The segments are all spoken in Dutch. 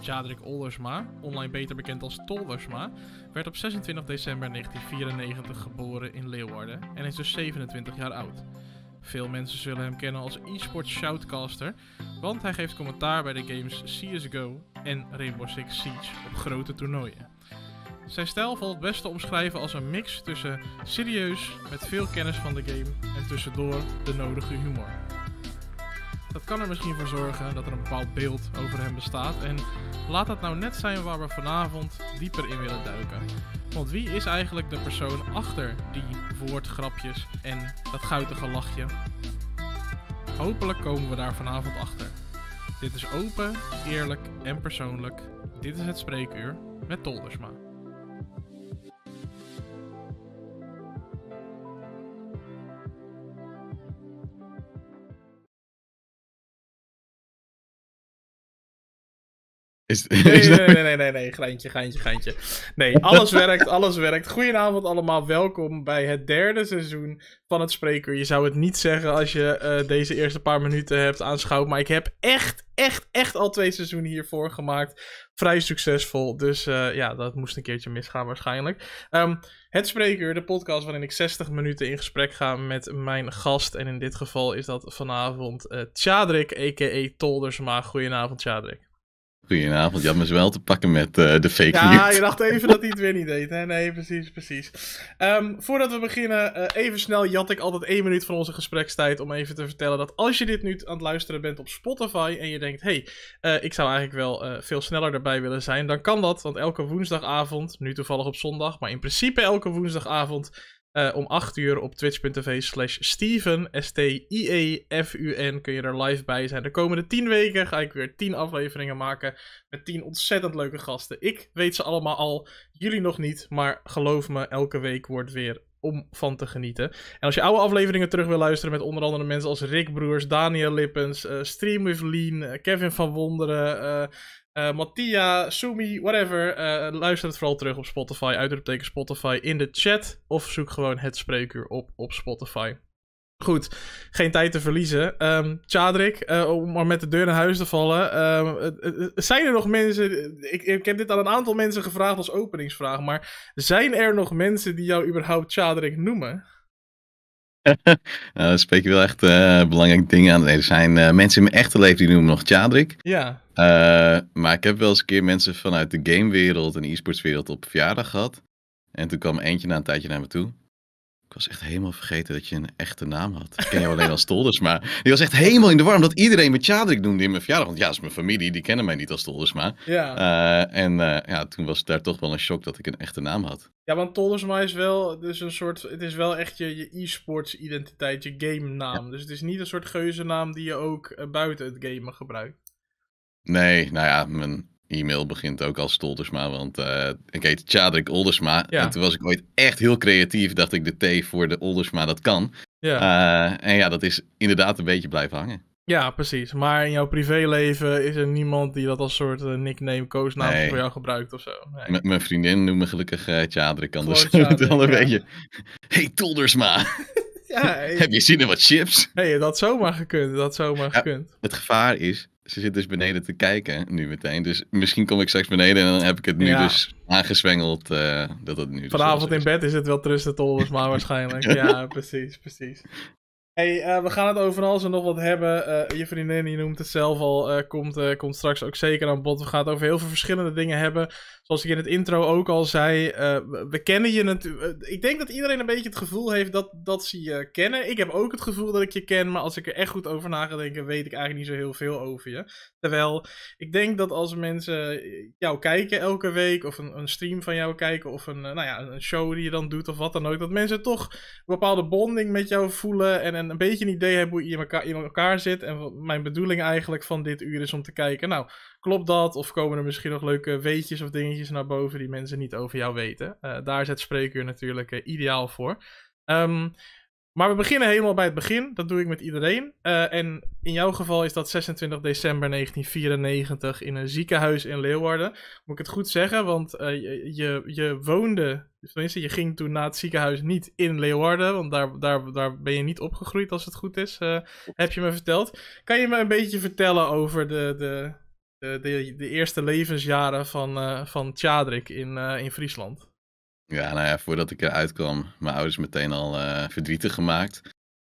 Jadrik Oldersma, online beter bekend als Toldersma, werd op 26 december 1994 geboren in Leeuwarden en is dus 27 jaar oud. Veel mensen zullen hem kennen als e-sport shoutcaster, want hij geeft commentaar bij de games CSGO en Rainbow Six Siege op grote toernooien. Zijn stijl valt het te omschrijven als een mix tussen serieus, met veel kennis van de game en tussendoor de nodige humor. Dat kan er misschien voor zorgen dat er een bepaald beeld over hem bestaat. En laat dat nou net zijn waar we vanavond dieper in willen duiken. Want wie is eigenlijk de persoon achter die woordgrapjes en dat guitige lachje? Hopelijk komen we daar vanavond achter. Dit is open, eerlijk en persoonlijk. Dit is het spreekuur met Toldersma. Is, nee, nee, nee, nee, nee, nee, geintje, geintje, geintje. Nee, alles werkt, alles werkt. Goedenavond allemaal, welkom bij het derde seizoen van het Spreker. Je zou het niet zeggen als je uh, deze eerste paar minuten hebt aanschouwd, maar ik heb echt, echt, echt al twee seizoenen hiervoor gemaakt. Vrij succesvol, dus uh, ja, dat moest een keertje misgaan waarschijnlijk. Um, het Spreker, de podcast waarin ik 60 minuten in gesprek ga met mijn gast. En in dit geval is dat vanavond uh, eh, a.k.a. Toldersma. Goedenavond, Chadrik. Goedenavond, je had me wel te pakken met eh, de fake news. Ja, je dacht even dat hij het weer niet deed. Hè? Nee, precies, precies. Ehm, voordat we beginnen, eh, even snel jat ik altijd één minuut van onze gesprekstijd om even te vertellen dat als je dit nu aan het luisteren bent op Spotify en je denkt, hey, eh, ik zou eigenlijk wel veel sneller erbij willen zijn, dan kan dat, want elke woensdagavond, nu toevallig op zondag, maar in principe elke woensdagavond eh, om 8 uur op twitch.tv slash Steven, S-T-I-E-F-U-N, kun je er live bij zijn. De komende 10 weken ga ik weer 10 afleveringen maken met 10 ontzettend leuke gasten. Ik weet ze allemaal al, jullie nog niet, maar geloof me, elke week wordt weer om van te genieten. En als je oude afleveringen terug wil luisteren met onder andere mensen als Rick Broers, Daniel Lippens, eh, Stream with Lean, eh, Kevin van Wonderen, eh, Mattia, Sumi, whatever. Uh, luister het vooral terug op Spotify. Uitroepteken Spotify in de chat. Of zoek gewoon het spreekuur op op Spotify. Goed, geen tijd te verliezen. Um, ehm, Chadrik, eh, om maar met de deur naar huis te vallen. Um, zijn er nog mensen. Ik, ik, heb dit aan een aantal mensen gevraagd als openingsvraag. Maar zijn er nog mensen die jou überhaupt Chadrik noemen? nou, dan eh, spreek je wel echt eh, belangrijke dingen aan. er zijn eh, mensen in mijn echte leven die noemen nog Chadrik. Ja. maar ik heb wel eens een keer mensen vanuit de gamewereld en e-sportswereld op verjaardag gehad. En toen kwam eentje na een tijdje naar me toe. Ik was echt helemaal vergeten dat je een echte naam had. Ik ken jou alleen als Toldersma. Die was echt helemaal in de war, omdat iedereen met Chadrik noemde in mijn verjaardag. Want ja, dat is mijn familie, die kennen mij niet als Toldersma. Ja. Eh, en eh, ja, toen was het daar toch wel een shock dat ik een echte naam had. Ja, want Toldersma is wel dus een soort, het is wel echt je, je e-sports identiteit, je game naam. Dus het is niet een soort geuzennaam die je ook eh, buiten het gamen gebruikt. Nee, nou ja, mijn e-mail begint ook als Stoldersma, want eh, ik heet Chadrik Oldersma. En toen was ik ooit echt heel creatief, dacht ik de T voor de Oldersma, dat kan. Ja. Eh, en ja, dat is inderdaad een beetje blijven hangen. Ja, precies. Maar in jouw privéleven is er niemand die dat als soort uh, nickname, koosnaam voor jou gebruikt of zo. Nee. Mijn vriendin noemt me gelukkig uh, Chadrik, anders dan een beetje... Hey Toldersma! ja, Heb je zin in wat chips? Hé, hey, dat zomaar gekund, dat zomaar gekund. Het gevaar is, ze zit dus beneden te kijken nu meteen. Dus misschien kom ik straks beneden en dan heb ik het nu dus aangezwengeld uh, eh, dat het nu... Dus Vanavond in bed is het wel Tristan Tolbers, maar waarschijnlijk. ja, precies, precies. Hey, eh, we gaan het over alles en nog wat hebben. Uh, je vriendin, je noemt het zelf al, eh, komt, komt straks ook zeker aan bod. We gaan het over heel veel verschillende dingen hebben. Zoals ik in het intro ook al zei, we kennen je natuurlijk. ik denk dat iedereen een beetje het gevoel heeft dat, dat ze je kennen. Ik heb ook het gevoel dat ik je ken, maar als ik er echt goed over na ga denken, weet ik eigenlijk niet zo heel veel over je. Terwijl ik denk dat als mensen jou kijken elke week, of een, een stream van jou kijken, of een, nou ja, een show die je dan doet, of wat dan ook, dat mensen toch een bepaalde bonding met jou voelen en, en een, beetje een idee hebben hoe je in elkaar, in elkaar zit. En wat mijn bedoeling eigenlijk van dit uur is om te kijken, nou, klopt dat? Of komen er misschien nog leuke weetjes of dingetjes naar boven die mensen niet over jou weten? Eh, daar is het spreekuur natuurlijk eh, ideaal voor. Um, maar we beginnen helemaal bij het begin. Dat doe ik met iedereen. Eh, en in jouw geval is dat 26 december 1994 in een ziekenhuis in Leeuwarden. Moet ik het goed zeggen? Want eh, je, je, woonde, tenminste je ging toen na het ziekenhuis niet in Leeuwarden. Want daar, daar, daar ben je niet opgegroeid als het goed is, eh, heb je me verteld. Kan je me een beetje vertellen over de, de, de, de, de eerste levensjaren van, van Tjadrik in, in Friesland? Ja, nou ja, voordat ik eruit kwam, mijn ouders meteen al eh, verdrietig gemaakt.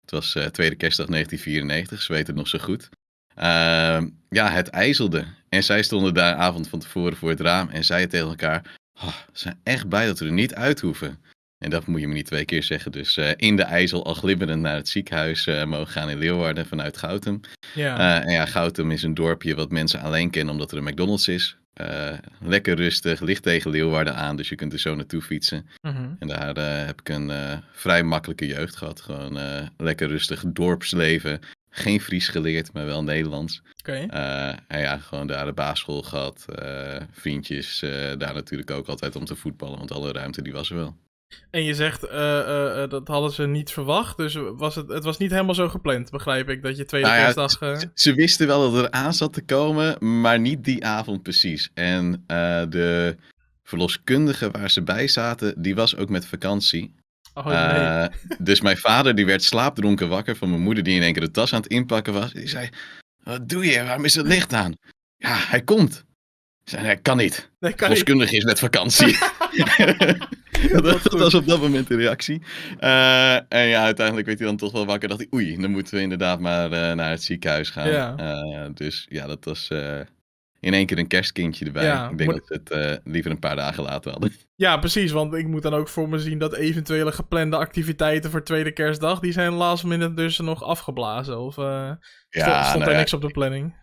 Het was eh, tweede kerstdag 1994, ze weten het nog zo goed. Ehm, ja, het ijzelde. En zij stonden daar avond van tevoren voor het raam en zeiden tegen elkaar... Oh, ah, we zijn echt blij dat we er niet uit hoeven. En dat moet je me niet twee keer zeggen. Dus eh, in de ijzel al glibberend naar het ziekenhuis mogen gaan in Leeuwarden vanuit Goutem. Ja. en ja, Goutem is een dorpje wat mensen alleen kennen omdat er een McDonald's is. Eh, lekker rustig, ligt tegen Leeuwarden aan, dus je kunt er zo naartoe fietsen. Mhm. En daar eh, heb ik een eh, vrij makkelijke jeugd gehad. Gewoon lekker rustig dorpsleven. Geen Fries geleerd, maar wel Nederlands. en ja, gewoon daar de basisschool gehad. vriendjes daar natuurlijk ook altijd om te voetballen, want alle ruimte die was er wel. En je zegt, eh, eh, eh, dat hadden ze niet verwacht. Dus was het, het was niet helemaal zo gepland, begrijp ik. Dat je tweede nou ja, kerstdag... Ze, wisten wel dat er aan zat te komen, maar niet die avond precies. En de verloskundige waar ze bij zaten, die was ook met vakantie. Oh, dus mijn vader die werd slaapdronken wakker van mijn moeder die in één keer de tas aan het inpakken was. Die zei, wat doe je? Waarom is het licht aan? Ja, hij komt. Ik zei, hij kan niet. Nee, Verloskundige is met vakantie. dat, dat, was op dat moment de reactie. Eh, en ja, uiteindelijk werd hij dan toch wel wakker. Dacht hij oei, dan moeten we inderdaad maar eh, naar het ziekenhuis gaan. Eh, dus ja, dat was in één keer een kerstkindje erbij. ik denk dat ze het liever een paar dagen later hadden. Ja, precies. Want ik moet dan ook voor me zien dat eventuele geplande activiteiten voor tweede kerstdag, die zijn last minute dus nog afgeblazen. Of ja, stond, daar nou er niks op de planning?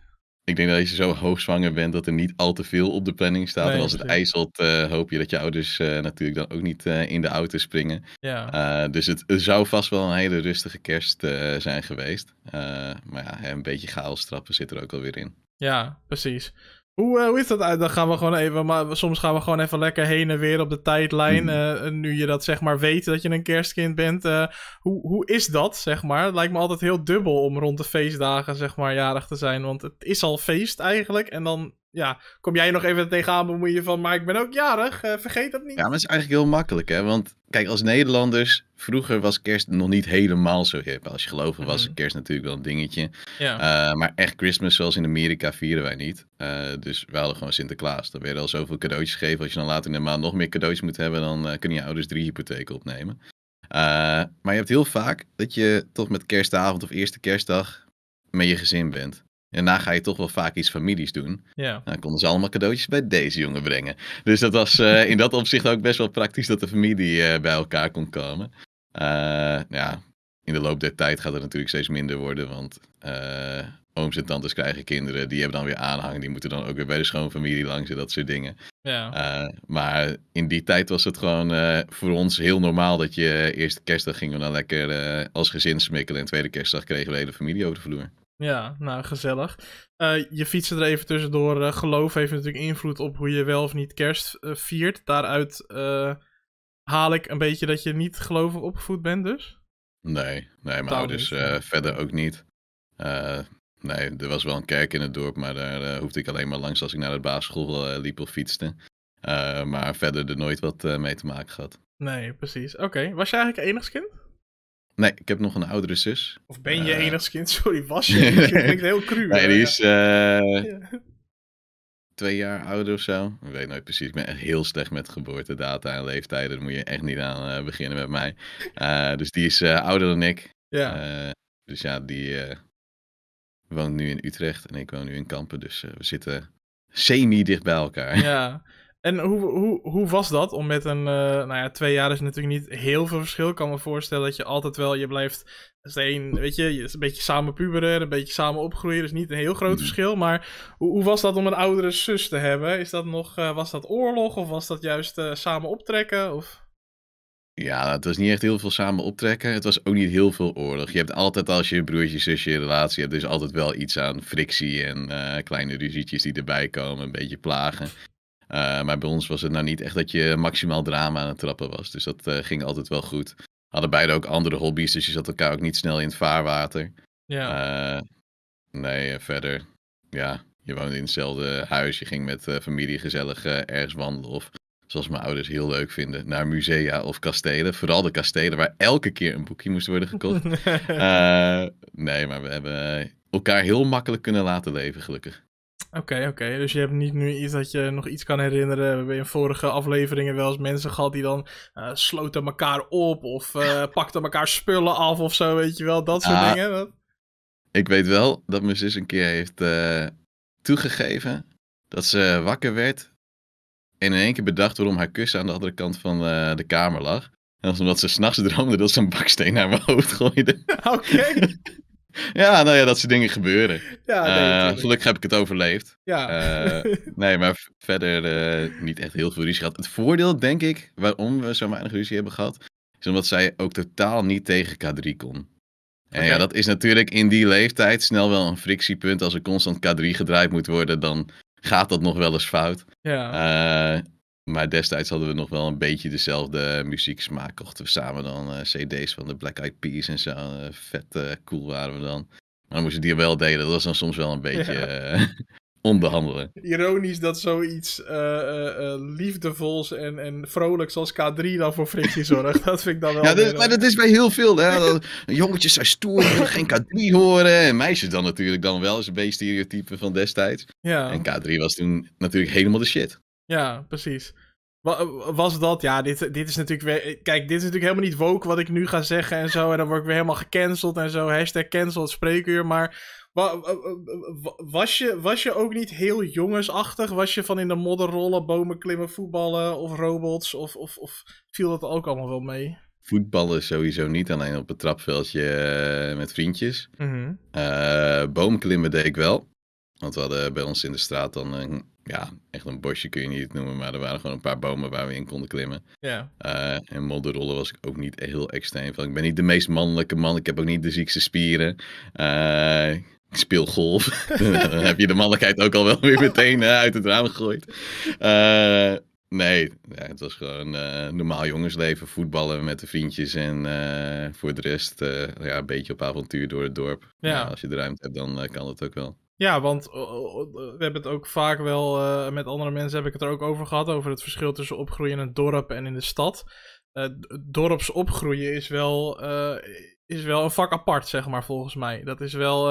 Ik denk dat als je zo hoogzwanger bent dat er niet al te veel op de planning staat. en als het ijzelt, eh, hoop je dat je ouders eh, natuurlijk dan ook niet eh, in de auto springen. Ja. dus het, het, zou vast wel een hele rustige kerst zijn geweest. maar ja, een beetje chaos trappen zit er ook alweer in. Ja, precies. Hoe, eh, hoe is dat? Ah, dan gaan we gewoon even, maar soms gaan we gewoon even lekker heen en weer op de tijdlijn. Hmm. Eh, nu je dat zeg maar weet dat je een kerstkind bent. Eh, hoe, hoe is dat zeg maar? Het lijkt me altijd heel dubbel om rond de feestdagen zeg maar jarig te zijn. Want het is al feest eigenlijk en dan ja, kom jij nog even tegenaan bemoeien van, maar ik ben ook jarig, eh, vergeet dat niet. Ja, maar het is eigenlijk heel makkelijk, hè. Want kijk, als Nederlanders, vroeger was kerst nog niet helemaal zo hip. Als je gelovig was, mhm. kerst natuurlijk wel een dingetje. Ja. Eh, maar echt Christmas, zoals in Amerika, vieren wij niet. Eh, dus we hadden gewoon Sinterklaas. daar werden al zoveel cadeautjes gegeven. Als je dan later in de maand nog meer cadeautjes moet hebben, dan kunnen je ouders drie hypotheken opnemen. maar je hebt heel vaak dat je toch met kerstavond of eerste kerstdag met je gezin bent daarna ga je toch wel vaak iets families doen. Ja. dan konden ze allemaal cadeautjes bij deze jongen brengen. Dus dat was eh, in dat opzicht ook best wel praktisch dat de familie eh, bij elkaar kon komen. Eh, ja, in de loop der tijd gaat het natuurlijk steeds minder worden, want ooms en tantes krijgen kinderen, die hebben dan weer aanhang, die moeten dan ook weer bij de schoonfamilie langs en dat soort dingen. Ja. maar in die tijd was het gewoon voor ons heel normaal dat je eerste kerstdag gingen we dan lekker als gezin smikkelen en tweede kerstdag kregen we de hele familie over de vloer. Ja, nou gezellig. Eh, je fietsen er even tussendoor. Uh, geloof heeft natuurlijk invloed op hoe je wel of niet kerst eh, viert. Daaruit haal ik een beetje dat je niet gelovig opgevoed bent dus? Nee, nee mijn ouders verder ook niet. nee, er was wel een kerk in het dorp, maar daar hoefde ik alleen maar langs als ik naar de basisschool liep of fietste. maar verder er nooit wat mee te maken gehad. Nee, precies. Oké, was je eigenlijk enigskind? Nee, ik heb nog een oudere zus. Of ben je uh, eh. enigskind? Sorry, was je? Ik klinkt heel cru. Nee, die is eh, twee jaar ouder of zo. Ik weet nooit precies. Ik ben echt heel slecht met geboortedata en leeftijden. Daar moet je echt niet aan eh, beginnen met mij. dus die is ouder dan ik. Ja. dus ja, die woont nu in Utrecht en ik woon nu in Kampen. Dus we zitten semi dicht bij elkaar. Ja. En hoe, hoe, hoe was dat om met een, eh, nou ja, twee jaar is natuurlijk niet heel veel verschil. Ik kan me voorstellen dat je altijd wel, je blijft steen, weet je, je is een beetje samen puberen, een beetje samen opgroeien. Dus niet een heel groot mhm. verschil. Maar hoe, hoe was dat om een oudere zus te hebben? Is dat nog, eh, was dat oorlog of was dat juist eh, samen optrekken? Of... Ja, het was niet echt heel veel samen optrekken. Het was ook niet heel veel oorlog. Je hebt altijd als je broertje, zusje, een relatie hebt, dus altijd wel iets aan frictie en kleine ruzietjes die erbij komen, een beetje plagen. Eh, maar bij ons was het nou niet echt dat je maximaal drama aan het trappen was. Dus dat eh, ging altijd wel goed. Hadden beide ook andere hobby's, dus je zat elkaar ook niet snel in het vaarwater. Ja. Eh, nee, verder. Ja, je woonde in hetzelfde huis. Je ging met familie gezellig ergens wandelen. Of zoals mijn ouders heel leuk vinden, naar musea of kastelen. Vooral de kastelen waar elke keer een boekje moest worden gekocht. nee, maar we hebben elkaar heel makkelijk kunnen laten leven, gelukkig. Oké, oké. Dus je hebt niet nu iets dat je nog iets kan herinneren. We hebben in vorige afleveringen wel eens mensen gehad die dan uh, sloten elkaar op of uh, pakten elkaar spullen af of zo, weet je wel. Dat soort dingen. Ik weet wel dat mijn zus een keer heeft eh, toegegeven dat ze wakker werd en in één keer bedacht waarom haar kussen aan de andere kant van de kamer lag. En dat was omdat ze s'nachts droomde dat ze een baksteen naar mijn hoofd gooide. Oké. Ja, nou ja, dat soort dingen gebeuren. Ja, eh, gelukkig heb ik het overleefd. Eh, nee, maar verder eh, niet echt heel veel ruzie gehad. Het voordeel, denk ik, waarom we zo weinig ruzie hebben gehad, is omdat zij ook totaal niet tegen K3 kon. En ja, dat is natuurlijk in die leeftijd snel wel een frictiepunt. Als er constant K3 gedraaid moet worden, dan gaat dat nog wel eens fout. Ja. Maar destijds hadden we nog wel een beetje dezelfde muzieksmaak. Kochten we samen dan uh, CD's van de Black Eyed Peas en zo. Uh, vet eh, cool waren we dan. Maar dan moesten die wel delen. Dat was dan soms wel een beetje ja. onderhandelen. Ironisch dat zoiets liefdevols en, en vrolijks als K3 dan voor frictie zorgt. dat vind ik dan wel. Ja, maar dat is bij heel veel. Hè? Dat, jongetjes zijn stoer, geen K3 horen. En meisjes dan natuurlijk dan wel eens een beetje stereotype van destijds. En K3 was toen natuurlijk helemaal de shit. Ja, precies. Was dat, ja, dit, dit is natuurlijk weer. Kijk, dit is natuurlijk helemaal niet woke wat ik nu ga zeggen en zo. En dan word ik weer helemaal gecanceld en zo. Hashtag cancel spreekuur. Maar was, je, was je ook niet heel jongensachtig? Was je van in de modder rollen, bomen klimmen, voetballen of robots? Of, of, of viel dat ook allemaal wel mee? Voetballen sowieso niet, alleen op het trapveldje eh, met vriendjes. Mm -hmm. deed ik wel. Want we hadden bij ons in de straat dan een, ja, echt een bosje kun je niet noemen, maar er waren gewoon een paar bomen waar we in konden klimmen. Ja. Eh, en modderrollen was ik ook niet heel extreem van. Ik ben niet de meest mannelijke man, ik heb ook niet de ziekste spieren. Eh, ik speel golf. dan heb je de mannelijkheid ook al wel weer meteen eh, uit het raam gegooid. nee, ja, het was gewoon normaal jongensleven, voetballen met de vriendjes en voor de rest ja, een beetje op avontuur door het dorp. Ja. als je de ruimte hebt, dan kan dat ook wel. Ja, want eh, eh, eh, we hebben het ook vaak wel met andere mensen heb ik het er ook over gehad. Over het verschil tussen opgroeien in het dorp en in de stad. dorps opgroeien is wel, is wel een vak apart, zeg maar, volgens mij. Dat is wel.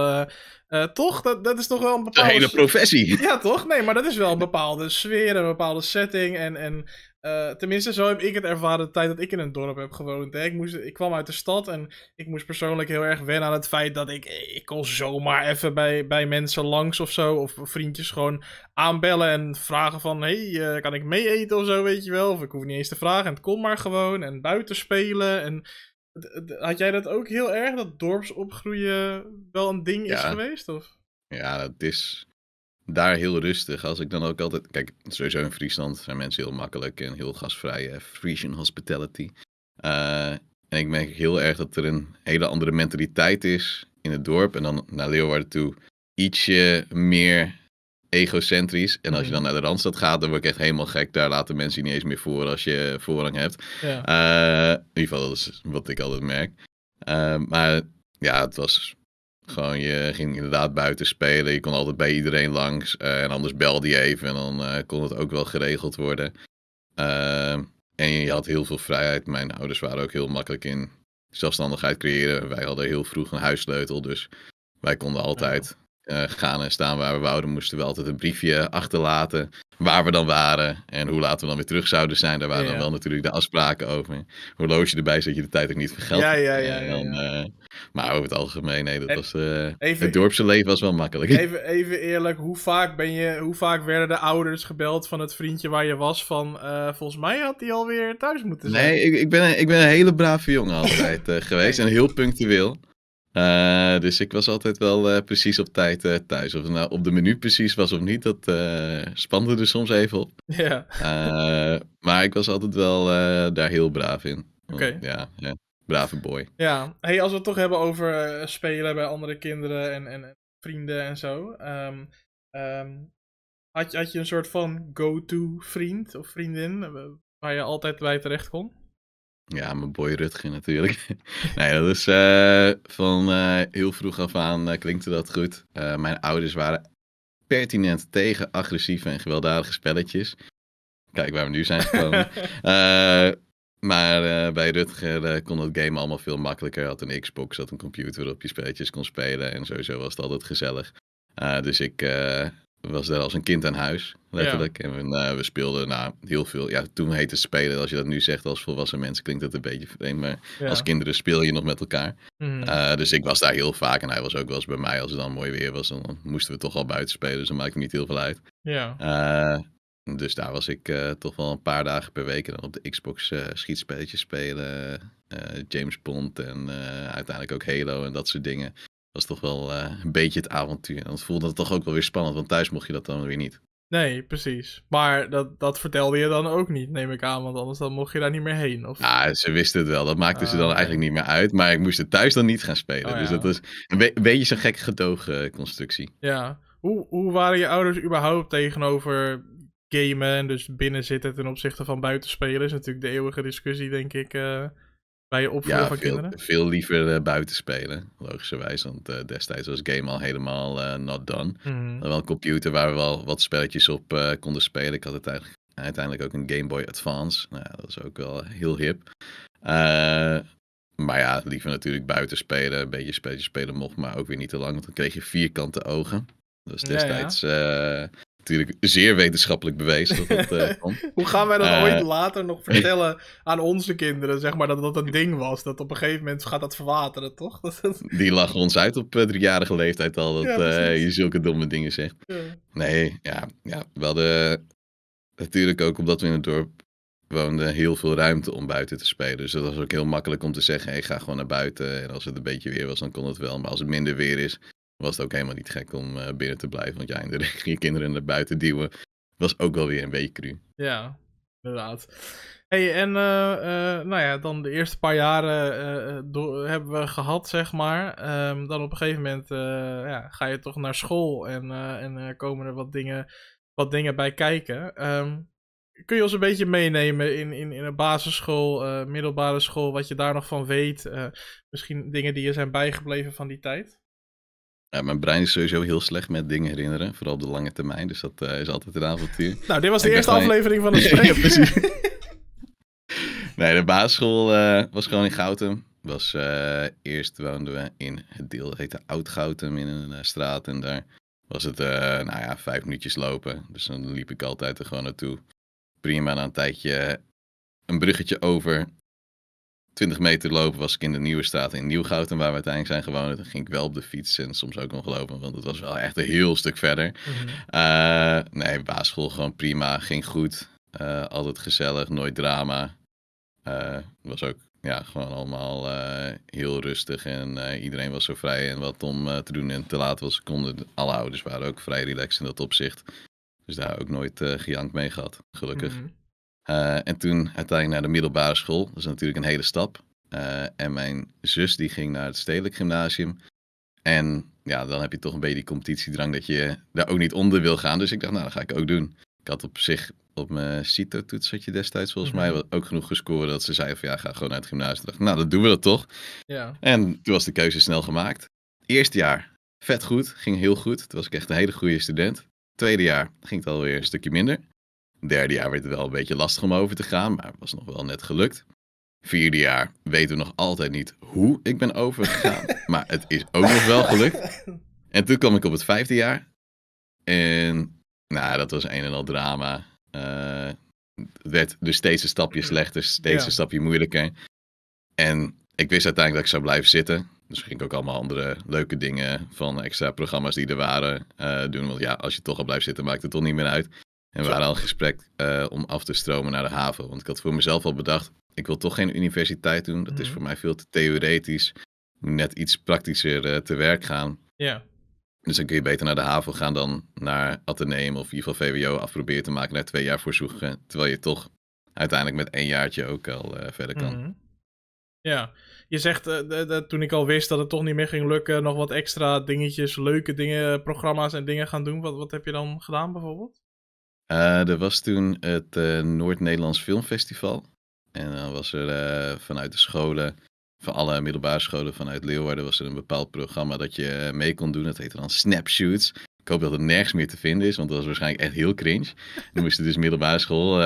toch? Dat, dat is toch wel een bepaalde. Een hele professie. Ja, toch? Nee, maar dat is wel een bepaalde sfeer, een bepaalde setting. En, en eh, tenminste, zo heb ik het ervaren de tijd dat ik in een dorp heb gewoond. Hè. Ik, moest, ik kwam uit de stad en ik moest persoonlijk heel erg wennen aan het feit dat ik, ik kon zomaar even bij, bij mensen langs of zo. Of vriendjes gewoon aanbellen en vragen van, hey, eh, kan ik mee eten of zo, weet je wel. Of ik hoef niet eens te vragen en het kon maar gewoon. En buiten spelen en... Had jij dat ook heel erg, dat dorpsopgroeien wel een ding is geweest? Of? Ja, dat is daar heel rustig. Als ik dan ook altijd. Kijk, sowieso in Friesland zijn mensen heel makkelijk en heel gastvrij. Eh, Frisian hospitality. Eh, en ik merk heel erg dat er een hele andere mentaliteit is in het dorp. En dan naar Leeuwarden toe ietsje meer egocentrisch. En als je dan mhm. naar de Randstad gaat, dan word ik echt helemaal gek. Daar laten mensen niet eens meer voor als je voorrang hebt. Ja. Eh, in ieder geval, dat is wat ik altijd merk. maar ja, het was gewoon, je ging inderdaad buiten spelen. Je kon altijd bij iedereen langs. Eh, en anders belde je even en dan eh, kon het ook wel geregeld worden. Ehm, en je had heel veel vrijheid. Mijn ouders waren ook heel makkelijk in zelfstandigheid creëren. Wij hadden heel vroeg een huissleutel, dus wij konden nou. altijd eh, gaan en staan waar we wouden, moesten we altijd een briefje achterlaten waar we dan waren en hoe laat we dan weer terug zouden zijn. Daar waren dan wel natuurlijk de afspraken over. Horloge erbij, zodat je de tijd ook niet vergeld. Ja, ja, ja. Eh, eh, maar over het algemeen, nee, dat was, het dorpse leven was wel makkelijk. Even, even eerlijk, hoe vaak, ben je, hoe vaak werden de ouders gebeld van het vriendje waar je was van, volgens mij had hij alweer thuis moeten zijn? Nee, ik, ik, ben, ik ben een hele brave jongen altijd geweest en heel punctueel. Eh, dus ik was altijd wel eh, precies op tijd eh, thuis. Of het nou op de menu precies was of niet, dat spande er soms even op. Ja. maar ik was altijd wel daar heel braaf in. Oké. Ja, ja, brave boy. Ja, hey, als we het toch hebben over spelen bij andere kinderen en, en, vrienden en zo. Ehm, ehm, had, je, had je een soort van go-to vriend of vriendin waar je altijd bij terecht kon? Ja, mijn boy Rutger natuurlijk. nee, dat is eh, van eh, heel vroeg af aan uh, eh, klinkt dat goed. mijn ouders waren pertinent tegen agressieve en gewelddadige spelletjes. Kijk waar we nu zijn gekomen. maar bij Rutger kon het game allemaal veel makkelijker. Had een Xbox, had een computer waarop je spelletjes kon spelen. En sowieso was het altijd gezellig. dus ik was daar als een kind aan huis, letterlijk. En we, nou, we, speelden nou, heel veel. Ja, toen heette spelen. Als je dat nu zegt als volwassen mensen, klinkt dat een beetje vreemd. Maar als kinderen speel je nog met elkaar. Mm. Eh, dus ik was daar heel vaak. En hij was ook wel eens bij mij. Als het dan mooi weer was, dan moesten we toch al buiten spelen. Dus dat maakte niet heel veel uit. Ja. Eh, dus daar was ik eh, toch wel een paar dagen per week. En dan op de Xbox schietspelletjes spelen. James Bond en uiteindelijk ook Halo en dat soort dingen was toch wel eh, een beetje het avontuur. En dat voelde het toch ook wel weer spannend, want thuis mocht je dat dan weer niet. Nee, precies. Maar dat, dat vertelde je dan ook niet, neem ik aan, want anders dan mocht je daar niet meer heen. Of... Ja, ze wisten het wel. Dat maakte ze ah, dan eigenlijk niet meer uit. Maar ik moest het thuis dan niet gaan spelen. Oh, dus dat is een, beetje zo'n gek gedoogconstructie. Eh, constructie. Ja. Hoe, hoe waren je ouders überhaupt tegenover gamen en dus binnen zitten ten opzichte van buitenspelen? Is natuurlijk de eeuwige discussie, denk ik. Eh, bij je ja, van veel, kinderen? veel liever eh, buiten spelen, logischerwijs. Want eh, destijds was game al helemaal eh, not done. Mm. Wel een computer waar we wel wat spelletjes op konden spelen. Ik had het eigenlijk, uiteindelijk ook een Game Boy Advance. Nou, ja, dat is ook wel heel hip. maar ja, liever natuurlijk buiten spelen. Een beetje spelletjes spelen mocht, maar ook weer niet te lang. Want dan kreeg je vierkante ogen. Dat destijds zeer wetenschappelijk bewezen dat eh, Hoe gaan wij dat ooit eh, later nog vertellen aan onze kinderen, zeg maar, dat dat een ding was? Dat op een gegeven moment gaat dat verwateren, toch? Die lachen ons uit op eh, driejarige leeftijd al, dat je zulke domme dingen zegt. Nee, ja, ja, we hadden natuurlijk ook omdat we in het dorp woonden heel veel ruimte om buiten te spelen. Dus dat was ook heel makkelijk om te zeggen, hey, ga gewoon naar buiten. En als het een beetje weer was, dan kon het wel. Maar als het minder weer is, was het ook helemaal niet gek om eh, binnen te blijven. Want ja, inderdaad, je kinderen naar buiten duwen was ook wel weer een beetje cru. Ja, inderdaad. hey, en eh, eh, nou ja, dan de eerste paar jaren door, hebben we gehad, zeg maar. Ehm, dan op een gegeven moment ja, ga je toch naar school en, en komen er wat dingen, wat dingen bij kijken. Ehm, kun je ons een beetje meenemen in, in, in een basisschool, middelbare school, wat je daar nog van weet? misschien dingen die je zijn bijgebleven van die tijd? Ja, mijn brein is sowieso heel slecht met dingen herinneren, vooral op de lange termijn. Dus dat eh, is altijd een avontuur. nou, dit was de eerste aflevering van het spreek. precies. nee, de basisschool eh, was gewoon in Goutem. Was, eh, eerst woonden we in het deel, dat heette Oud-Goutem, in een straat. En daar was het, nou ja, vijf minuutjes lopen. Dus dan liep ik altijd er gewoon naartoe. Prima, na een tijdje een bruggetje over 20 meter lopen was ik in de Nieuwe Staat in Nieuwgoud. En waar we uiteindelijk zijn gewoond. Dan ging ik wel op de fiets en soms ook nog lopen. Want het was wel echt een heel stuk verder. Mm -hmm. uh, nee, basisschool gewoon prima. Ging goed. Eh, altijd gezellig. Nooit drama. Uh, was ook ja, gewoon allemaal heel rustig. En iedereen was zo vrij en wat om te doen en te laten was. Konden, alle ouders waren ook vrij relaxed in dat opzicht. Dus daar ook nooit gejankt mee gehad, gelukkig. Mhm. Eh, en toen uiteindelijk naar de middelbare school. Dat is natuurlijk een hele stap. Eh, en mijn zus die ging naar het stedelijk gymnasium. En ja, dan heb je toch een beetje die competitiedrang dat je daar ook niet onder wil gaan. Dus ik dacht, nou, dat ga ik ook doen. Ik had op zich op mijn CITO-toets had je destijds volgens mm -hmm. mij mhm. ook genoeg gescoord dat ze zei van ja, ga gewoon naar het gymnasium. Ik dacht, nou, dan doen we dat toch. Ja. En toen was de keuze snel gemaakt. Eerste jaar vet goed, ging heel goed. Toen was ik echt een hele goede student. Tweede jaar ging het alweer een stukje minder. Derde jaar werd het wel een beetje lastig om over te gaan, maar het was nog wel net gelukt. Vierde jaar weten we nog altijd niet hoe ik ben overgegaan, maar het is ook nog wel gelukt. En toen kwam ik op het vijfde jaar. En nou, dat was een en al drama. Eh, het werd dus steeds een stapje slechter, steeds een stapje moeilijker. En ik wist uiteindelijk dat ik zou blijven zitten. Dus ging ik ook allemaal andere leuke dingen van extra programma's die er waren eh, doen. Want ja, als je toch al blijft zitten, maakt het toch niet meer uit. En we waren al in gesprek eh, om af te stromen naar de haven. Want ik had voor mezelf al bedacht, ik wil toch geen universiteit doen. Dat is mhm. voor mij veel te theoretisch. net iets praktischer eh, te werk gaan. Ja. Dus dan kun je beter naar de haven gaan dan naar Atheneum of in ieder geval VWO afproberen te maken naar twee jaar zoeken. Terwijl je toch uiteindelijk met één jaartje ook al eh, verder kan. Mhm. Ja, je zegt toen ik al wist dat het toch niet meer ging lukken, nog wat extra dingetjes, leuke dingen, programma's en dingen gaan doen. Wat, wat heb je dan gedaan bijvoorbeeld? Eh, er was toen het eh, Noord-Nederlands Filmfestival. En dan was er eh, vanuit de scholen, van alle middelbare scholen vanuit Leeuwarden, was er een bepaald programma dat je mee kon doen. Dat heette dan Snapshoots. Ik hoop dat het nergens meer te vinden is, want dat was waarschijnlijk echt heel cringe. Dan moesten dus middelbare school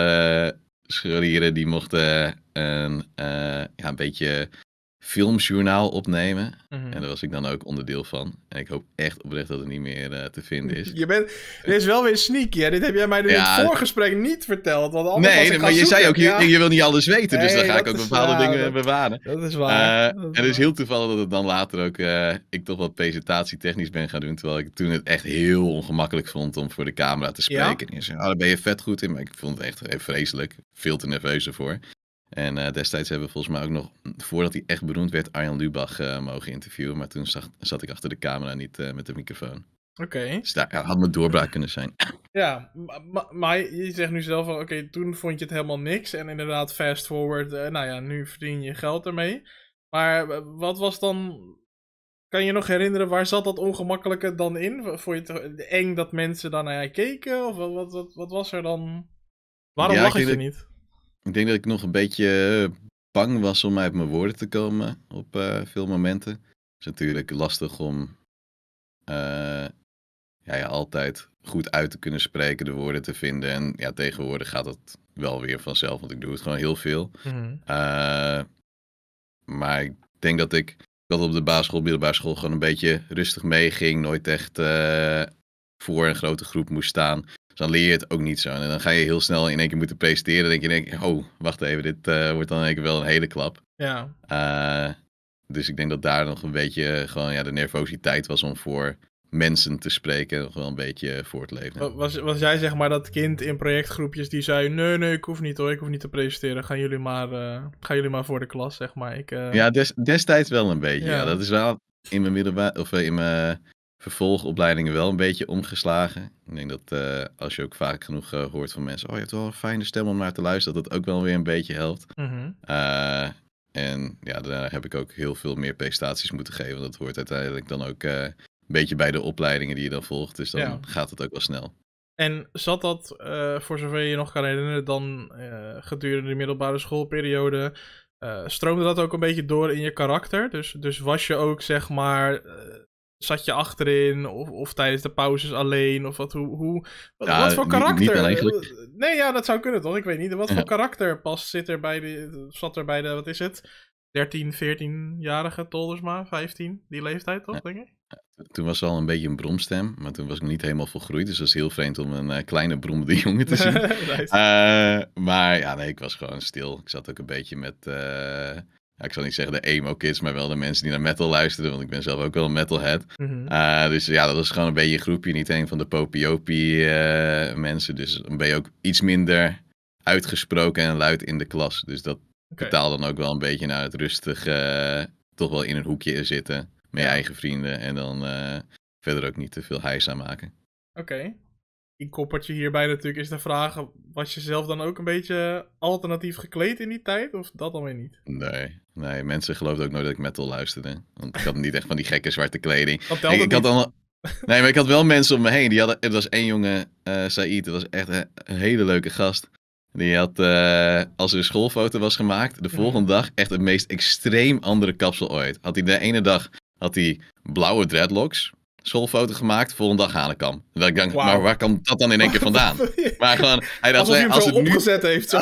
scholieren die mochten een, ja, een beetje filmjournaal opnemen. Mhm. En daar was ik dan ook onderdeel van. En ik hoop echt oprecht dat het niet meer eh, te vinden is. Je bent, dit is wel weer sneaky, hè? Dit heb jij mij in het voorgesprek niet verteld. Want anders nee, nee maar je zei ook, ja. je, je, wil niet alles weten. dus dan ga ik ook bepaalde dingen bewaren. Dat is waar. en eh, het is heel toevallig dat het dan later ook... Eh, ik toch wat presentatietechnisch ben gaan doen. Terwijl ik toen het echt heel ongemakkelijk vond om voor de camera te spreken. Ja? En je zei, oh, daar ben je vet goed in. Maar ik vond het echt vreselijk. Veel te nerveus ervoor. En eh, destijds hebben we volgens mij ook nog, voordat hij echt beroemd werd, Arjan Lubach eh, mogen interviewen. Maar toen zat ik achter de camera niet eh, met de microfoon. Oké. Dus daar had mijn doorbraak kunnen zijn. Ja, maar, je zegt nu zelf van, oké, toen vond je het helemaal niks. En inderdaad, fast forward, nou ja, nu verdien je geld ermee. Maar wat was dan kan je nog herinneren, waar zat dat ongemakkelijke dan in? Vond je het eng dat mensen dan naar je keken? Of wat, wat, wat was er dan? Waarom ja, lag je je niet? Ik denk dat ik nog een beetje eh, bang was om uit mijn woorden te komen op eh, veel momenten. Het is natuurlijk lastig om eh, ja, altijd goed uit te kunnen spreken, de woorden te vinden. En ja, tegenwoordig gaat dat wel weer vanzelf, want ik doe het gewoon heel veel. Mhm. maar ik denk dat ik dat op de basisschool, middelbare school, gewoon een beetje rustig meeging. Nooit echt voor een grote groep moest staan. Dus dan leer je het ook niet zo. En dan ga je heel snel in één keer moeten presenteren. Dan denk je, oh, wacht even, dit eh, wordt dan in één keer wel een hele klap. Ja. Eh, dus ik denk dat daar nog een beetje eh, gewoon ja, de nervositeit was om voor mensen te spreken nog wel een beetje voor te leven. Was, was jij zeg maar dat kind in projectgroepjes die zei, nee, nee, ik hoef niet hoor, ik hoef niet te presenteren. Gaan jullie maar, gaan jullie maar voor de klas, zeg maar. Ik, Ja, destijds wel een beetje. Ja. dat is wel in mijn middelbaar, of in mijn vervolgopleidingen wel een beetje omgeslagen. Ik denk dat eh, als je ook vaak genoeg eh, hoort van mensen, oh je hebt wel een fijne stem om naar te luisteren, dat dat ook wel weer een beetje helpt. Mhm. Eh, en ja, daarna heb ik ook heel veel meer prestaties moeten geven. Dat hoort uiteindelijk dan ook een beetje bij de opleidingen die je dan volgt. Dus dan gaat het ook wel snel. En zat dat, voor zover je je nog kan herinneren, dan gedurende de middelbare schoolperiode, stroomde dat ook een beetje door in je karakter? Dus, dus was je ook, zeg maar, zat je achterin of, of tijdens de pauzes alleen? Of wat, hoe, wat, voor karakter? nee, ja, dat zou kunnen toch? Ik weet niet. Wat voor karakter pas zit er bij de, zat er bij de, wat is het? 13, 14-jarige Toldersma, 15, die leeftijd toch, denk ik? Toen was ze al een beetje een bromstem, maar toen was ik niet helemaal volgroeid. Dus dat is heel vreemd om een uh, kleine brommende jongen te zien. Eh, maar ja, nee, ik was gewoon stil. Ik zat ook een beetje met... Eh, ja, ik zal niet zeggen de emo kids, maar wel de mensen die naar metal luisteren, want ik ben zelf ook wel een metalhead. Mm dus ja, dat is gewoon een beetje een groepje, niet een van de popiopi uh, eh, mensen. Dus dan ben je ook iets minder uitgesproken en luid in de klas. Dus dat okay. betaal dan ook wel een beetje naar het rustig eh, toch wel in een hoekje zitten met je eigen vrienden en dan verder ook niet te veel hijs maken. Oké, okay koppertje hierbij natuurlijk is de vraag: was je zelf dan ook een beetje alternatief gekleed in die tijd? Of dat alweer niet? Nee, nee mensen geloofden ook nooit dat ik metal luisterde. Want ik had niet echt van die gekke zwarte kleding. ik, had al... Nee, maar ik had wel mensen om me heen. Die hadden, er was één jongen, uh, dat was echt een, hele leuke gast. Die had, eh, als er een schoolfoto was gemaakt, de volgende mhm. dag echt het meest extreem andere kapsel ooit. Had hij de ene dag had hij blauwe dreadlocks, schoolfoto gemaakt, volgende dag haal ik hem. Dat ik denk, maar waar kan dat dan in één keer vandaan? maar gewoon, hij dacht, Alsof hij als het opgezet heeft.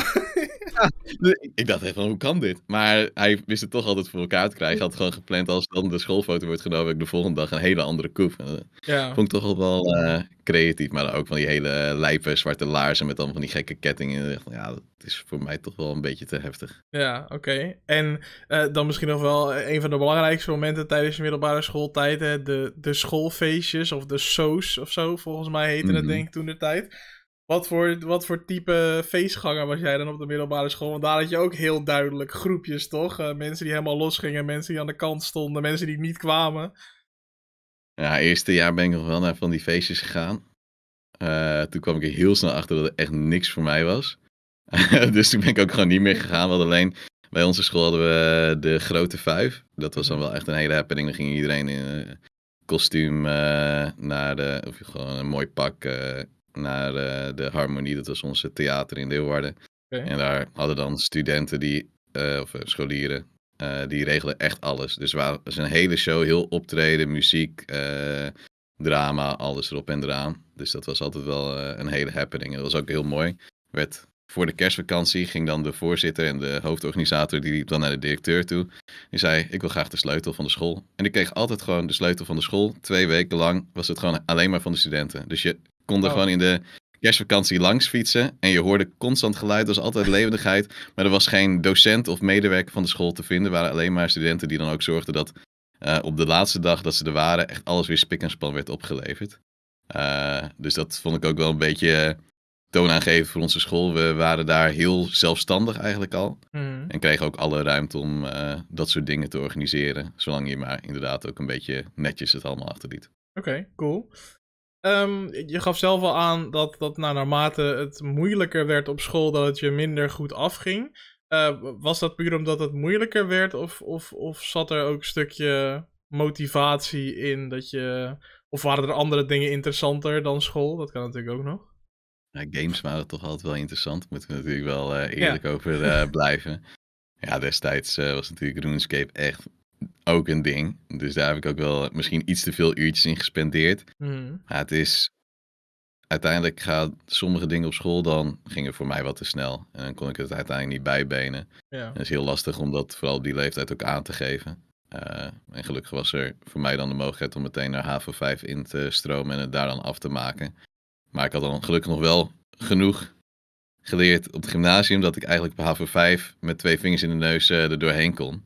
ik dacht echt hoe kan dit? Maar hij wist het toch altijd voor elkaar te krijgen. Hij had gewoon gepland, als dan de schoolfoto wordt genomen, ik de volgende dag een hele andere koef. Ja. Vond ik toch wel, uh, creatief, maar dan ook van die hele lijpe zwarte laarzen met dan van die gekke kettingen. Ja, dat is voor mij toch wel een beetje te heftig. Ja, oké. En eh, dan misschien nog wel eh, een van de belangrijkste momenten tijdens je middelbare schooltijd, De, de schoolfeestjes of de SOS, of zo, volgens mij heette het dat mhm. denk ik toen de tijd. Wat voor, wat voor type feestganger was jij dan op de middelbare school? Want daar had je ook heel duidelijk groepjes, toch? Eh, mensen die helemaal losgingen, mensen die aan de kant stonden, mensen die niet kwamen. Ja, eerste jaar ben ik nog wel naar van die feestjes gegaan. Eh, toen kwam ik heel snel achter dat er echt niks voor mij was. dus toen ben ik ook gewoon niet meer gegaan. Want alleen bij onze school hadden we de grote vijf. Dat was dan wel echt een hele happening. Dan ging iedereen in eh, kostuum eh, naar de, of gewoon een mooi pak naar de Harmonie. Dat was onze theater in Leeuwarden. En daar hadden dan studenten die, of scholieren eh, die regelde echt alles. Dus waar is een hele show, heel optreden, muziek, eh, drama, alles erop en eraan. Dus dat was altijd wel eh, een hele happening. En dat was ook heel mooi. voor de kerstvakantie ging dan de voorzitter en de hoofdorganisator, die liep dan naar de directeur toe. Die zei, ik wil graag de sleutel van de school. En ik kreeg altijd gewoon de sleutel van de school. Twee weken lang was het gewoon alleen maar van de studenten. Dus je kon er oh. gewoon in de kerstvakantie langs fietsen en je hoorde constant geluid, was altijd levendigheid. Maar er was geen docent of medewerker van de school te vinden. waren alleen maar studenten die dan ook zorgden dat eh, op de laatste dag dat ze er waren, echt alles weer spik en span werd opgeleverd. Eh, dus dat vond ik ook wel een beetje eh, toonaangevend voor onze school. We waren daar heel zelfstandig eigenlijk al. Hmm. En kregen ook alle ruimte om dat soort dingen te organiseren. Zolang je maar inderdaad ook een beetje netjes het allemaal achterliet. Oké, cool. Ehm, je gaf zelf al aan dat, dat nou, naarmate het moeilijker werd op school, dat het je minder goed afging. Eh, was dat puur omdat het moeilijker werd, of, of, of zat er ook een stukje motivatie in dat je. Of waren er andere dingen interessanter dan school? Dat kan natuurlijk ook nog. Ja, games waren toch altijd wel interessant. Moeten we natuurlijk wel eh, eerlijk over eh, blijven. Ja, destijds was natuurlijk RuneScape echt ook een ding. Dus daar heb ik ook wel misschien iets te veel uurtjes in gespendeerd. Mhm. het is. Uiteindelijk gaan sommige dingen op school dan gingen voor mij wat te snel. En dan kon ik het uiteindelijk niet bijbenen. Ja. het is heel lastig om dat vooral op die leeftijd ook aan te geven. Eh, en gelukkig was er voor mij dan de mogelijkheid om meteen naar HAVO 5 in te stromen en het daar dan af te maken. Maar ik had dan gelukkig nog wel genoeg geleerd op het gymnasium dat ik eigenlijk op HAVO 5 met twee vingers in de neus eh, er doorheen kon.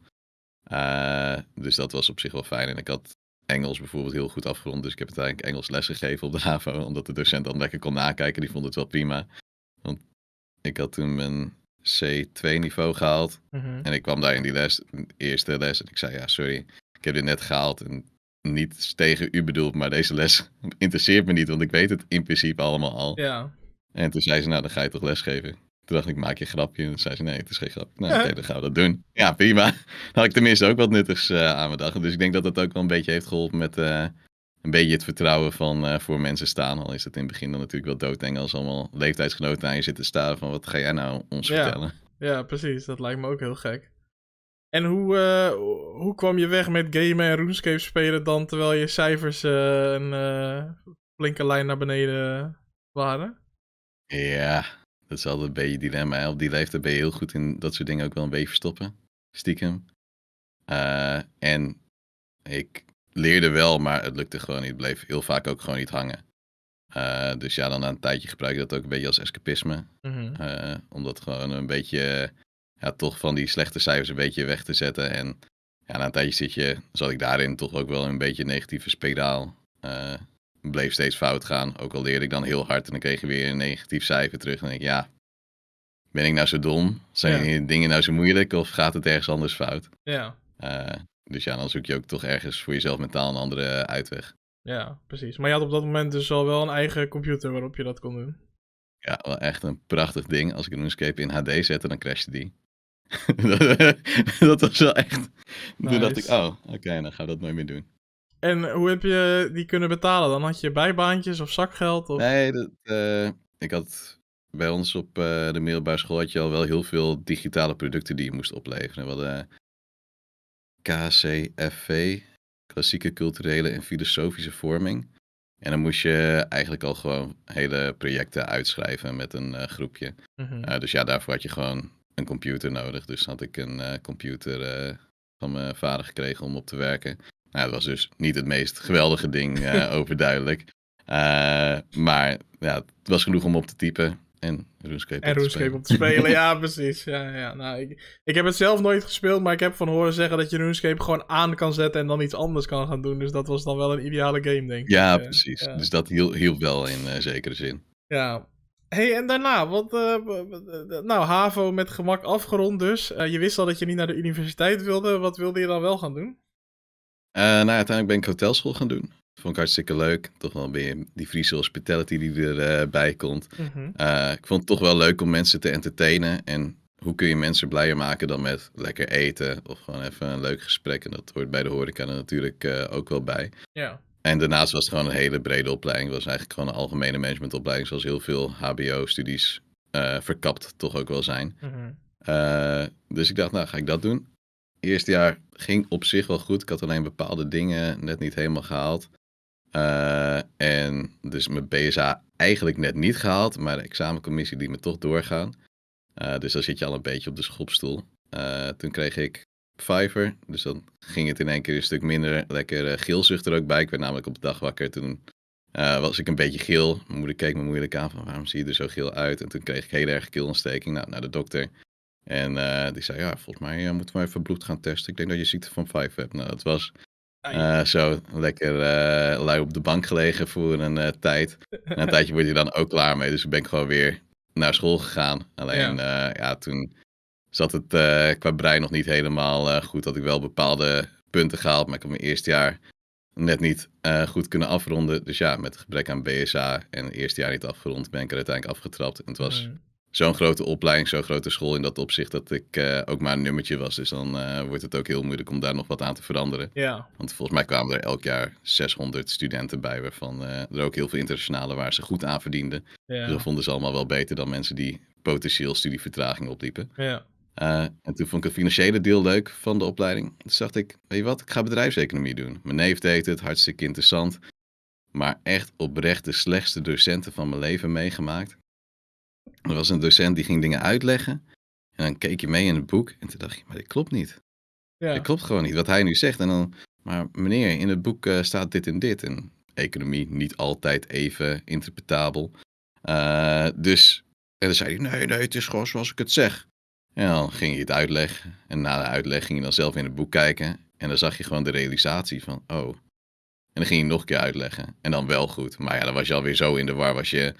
Eh, dus dat was op zich wel fijn. En ik had Engels bijvoorbeeld heel goed afgerond. Dus ik heb uiteindelijk Engels lesgegeven op de HAVO. Omdat de docent dan lekker kon nakijken. Die vond het wel prima. Want ik had toen mijn C2 niveau gehaald. Mhm. En ik kwam daar in die les, eerste les. En ik zei, ja, sorry, ik heb dit net gehaald. En niet tegen u bedoeld, maar deze les interesseert me niet. Want ik weet het in principe allemaal al. Ja. En toen zei ze, nou, dan ga je toch lesgeven. Toen dacht ik, maak je grapje? En toen zei ze, nee, het is geen grap. Nou, oké, dan gaan we dat doen. Ja, prima. had ik tenminste ook wat nuttigs uh, aan mijn dag. Dus ik denk dat dat ook wel een beetje heeft geholpen met eh, een beetje het vertrouwen van eh, voor mensen staan. Al is dat in het begin dan natuurlijk wel doodeng als allemaal leeftijdsgenoten aan je zitten staan van, wat ga jij nou ons vertellen? Ja, precies. Dat lijkt me ook heel gek. En hoe, hoe kwam je weg met gamen en RuneScape spelen dan, terwijl je cijfers een flinke lijn naar beneden waren? Ja, dat is altijd een beetje dilemma. Op die leeftijd ben je heel goed in dat soort dingen ook wel een beetje verstoppen. Stiekem. Uh, en ik leerde wel, maar het lukte gewoon niet. Het bleef heel vaak ook gewoon niet hangen. Eh, dus ja, dan na een tijdje gebruik ik dat ook een beetje als escapisme. Mm om dat gewoon een beetje, ja, toch van die slechte cijfers een beetje weg te zetten. En ja, na een tijdje zit je, zat ik daarin toch ook wel een beetje een negatieve spiraal bleef steeds fout gaan. Ook al leerde ik dan heel hard en dan kreeg je weer een negatief cijfer terug. En dan denk ik, ja, ben ik nou zo dom? Zijn ja. dingen nou zo moeilijk of gaat het ergens anders fout? Ja. Eh, dus ja, dan zoek je ook toch ergens voor jezelf mentaal een andere uitweg. Ja, precies. Maar je had op dat moment dus al wel een eigen computer waarop je dat kon doen. Ja, wel echt een prachtig ding. Als ik een Escape in HD zette, dan crashte die. dat, was wel echt... Nice. dacht ik, oh, oké, dan ga dat nooit meer doen. En hoe heb je die kunnen betalen? Dan had je bijbaantjes of zakgeld? Of... Nee, eh, ik had bij ons op eh, de middelbare school had je al wel heel veel digitale producten die je moest opleveren. We hadden eh, KCFV, klassieke culturele en filosofische vorming. En dan moest je eigenlijk al gewoon hele projecten uitschrijven met een groepje. Mhm. dus ja, daarvoor had je gewoon een computer nodig. Dus had ik een computer van mijn vader gekregen om op te werken. Nou, dat was dus niet het meest geweldige ding, eh, overduidelijk. Eh, maar ja, het was genoeg om op te typen. En RuneScape, en RuneScape op te spelen. ja, precies. Ja, ja. Nou, ik, ik heb het zelf nooit gespeeld, maar ik heb van horen zeggen dat je RuneScape gewoon aan kan zetten en dan iets anders kan gaan doen. Dus dat was dan wel een ideale game, denk ik. Eh, ja, precies. Dus dat hielp, hielp wel in zekere zin. Ja. hey, en daarna, want, nou, HAVO met gemak afgerond dus. je wist al dat je niet naar de universiteit wilde. Wat wilde je dan wel gaan doen? Eh, nou, uiteindelijk ben ik hotelschool gaan doen. Vond ik hartstikke leuk. Toch wel weer die Friese hospitality die erbij eh, komt. Mhm. Eh, ik vond het toch wel leuk om mensen te entertainen. En hoe kun je mensen blijer maken dan met lekker eten of gewoon even een leuk gesprek. En dat hoort bij de horeca er natuurlijk ook wel bij. Ja. En daarnaast was het gewoon een hele brede opleiding. Het was eigenlijk gewoon een algemene managementopleiding, zoals heel veel HBO-studies verkapt toch ook wel zijn. Mhm. dus ik dacht, nou ga ik dat doen eerste jaar ging op zich wel goed. Ik had alleen bepaalde dingen net niet helemaal gehaald. Eh, en dus mijn BSA eigenlijk net niet gehaald, maar de examencommissie die me toch doorgaan. Eh, dus dan zit je al een beetje op de schopstoel. Eh, toen kreeg ik Fiverr, dus dan ging het in één keer een stuk minder lekker geelzucht er ook bij. Ik werd namelijk op de dag wakker, toen was ik een beetje geel. Mijn moeder keek me moeilijk aan van waarom zie je er zo geel uit? En toen kreeg ik heel erg keelontsteking, nou, naar de dokter. En eh, die zei, ja, volgens mij eh, moeten we even bloed gaan testen. Ik denk dat je ziekte van vijf hebt. Nou, dat was ah, eh, zo lekker lui op de bank gelegen voor een tijd. Na een tijdje word je dan ook klaar mee. Dus ik ben gewoon weer naar school gegaan. Alleen, ja, ja toen zat het qua brein nog niet helemaal goed. Had ik wel bepaalde punten gehaald, maar ik had mijn eerste jaar net niet goed kunnen afronden. Dus ja, met gebrek aan BSA en het eerste jaar niet afgerond, ben ik er uiteindelijk afgetrapt. En het was mm zo'n grote opleiding, zo'n grote school in dat opzicht dat ik eh, ook maar een nummertje was. Dus dan eh, wordt het ook heel moeilijk om daar nog wat aan te veranderen. Ja. Want volgens mij kwamen er elk jaar 600 studenten bij, waarvan uh, er ook heel veel internationale waar ze goed aan verdienden. Dus dat vonden ze allemaal wel beter dan mensen die potentieel studievertraging opliepen. Ja. en toen vond ik het financiële deel leuk van de opleiding. Toen dacht ik, weet je wat, ik ga bedrijfseconomie doen. Mijn neef deed het, hartstikke interessant. Maar echt oprecht de slechtste docenten van mijn leven meegemaakt. Er was een docent die ging dingen uitleggen. En dan keek je mee in het boek. En toen dacht je, maar dit klopt niet. Ja. Dat klopt gewoon niet wat hij nu zegt. En dan, maar meneer, in het boek eh, staat dit en dit. En economie niet altijd even interpretabel. Eh, dus, en dan zei hij, nee, nee, het is gewoon zoals ik het zeg. En dan ging je het uitleggen. En na de uitleg ging je dan zelf in het boek kijken. En dan zag je gewoon de realisatie van, oh. En dan ging je nog een keer uitleggen. En dan wel goed. Maar ja, dan was je alweer zo in de war. Was je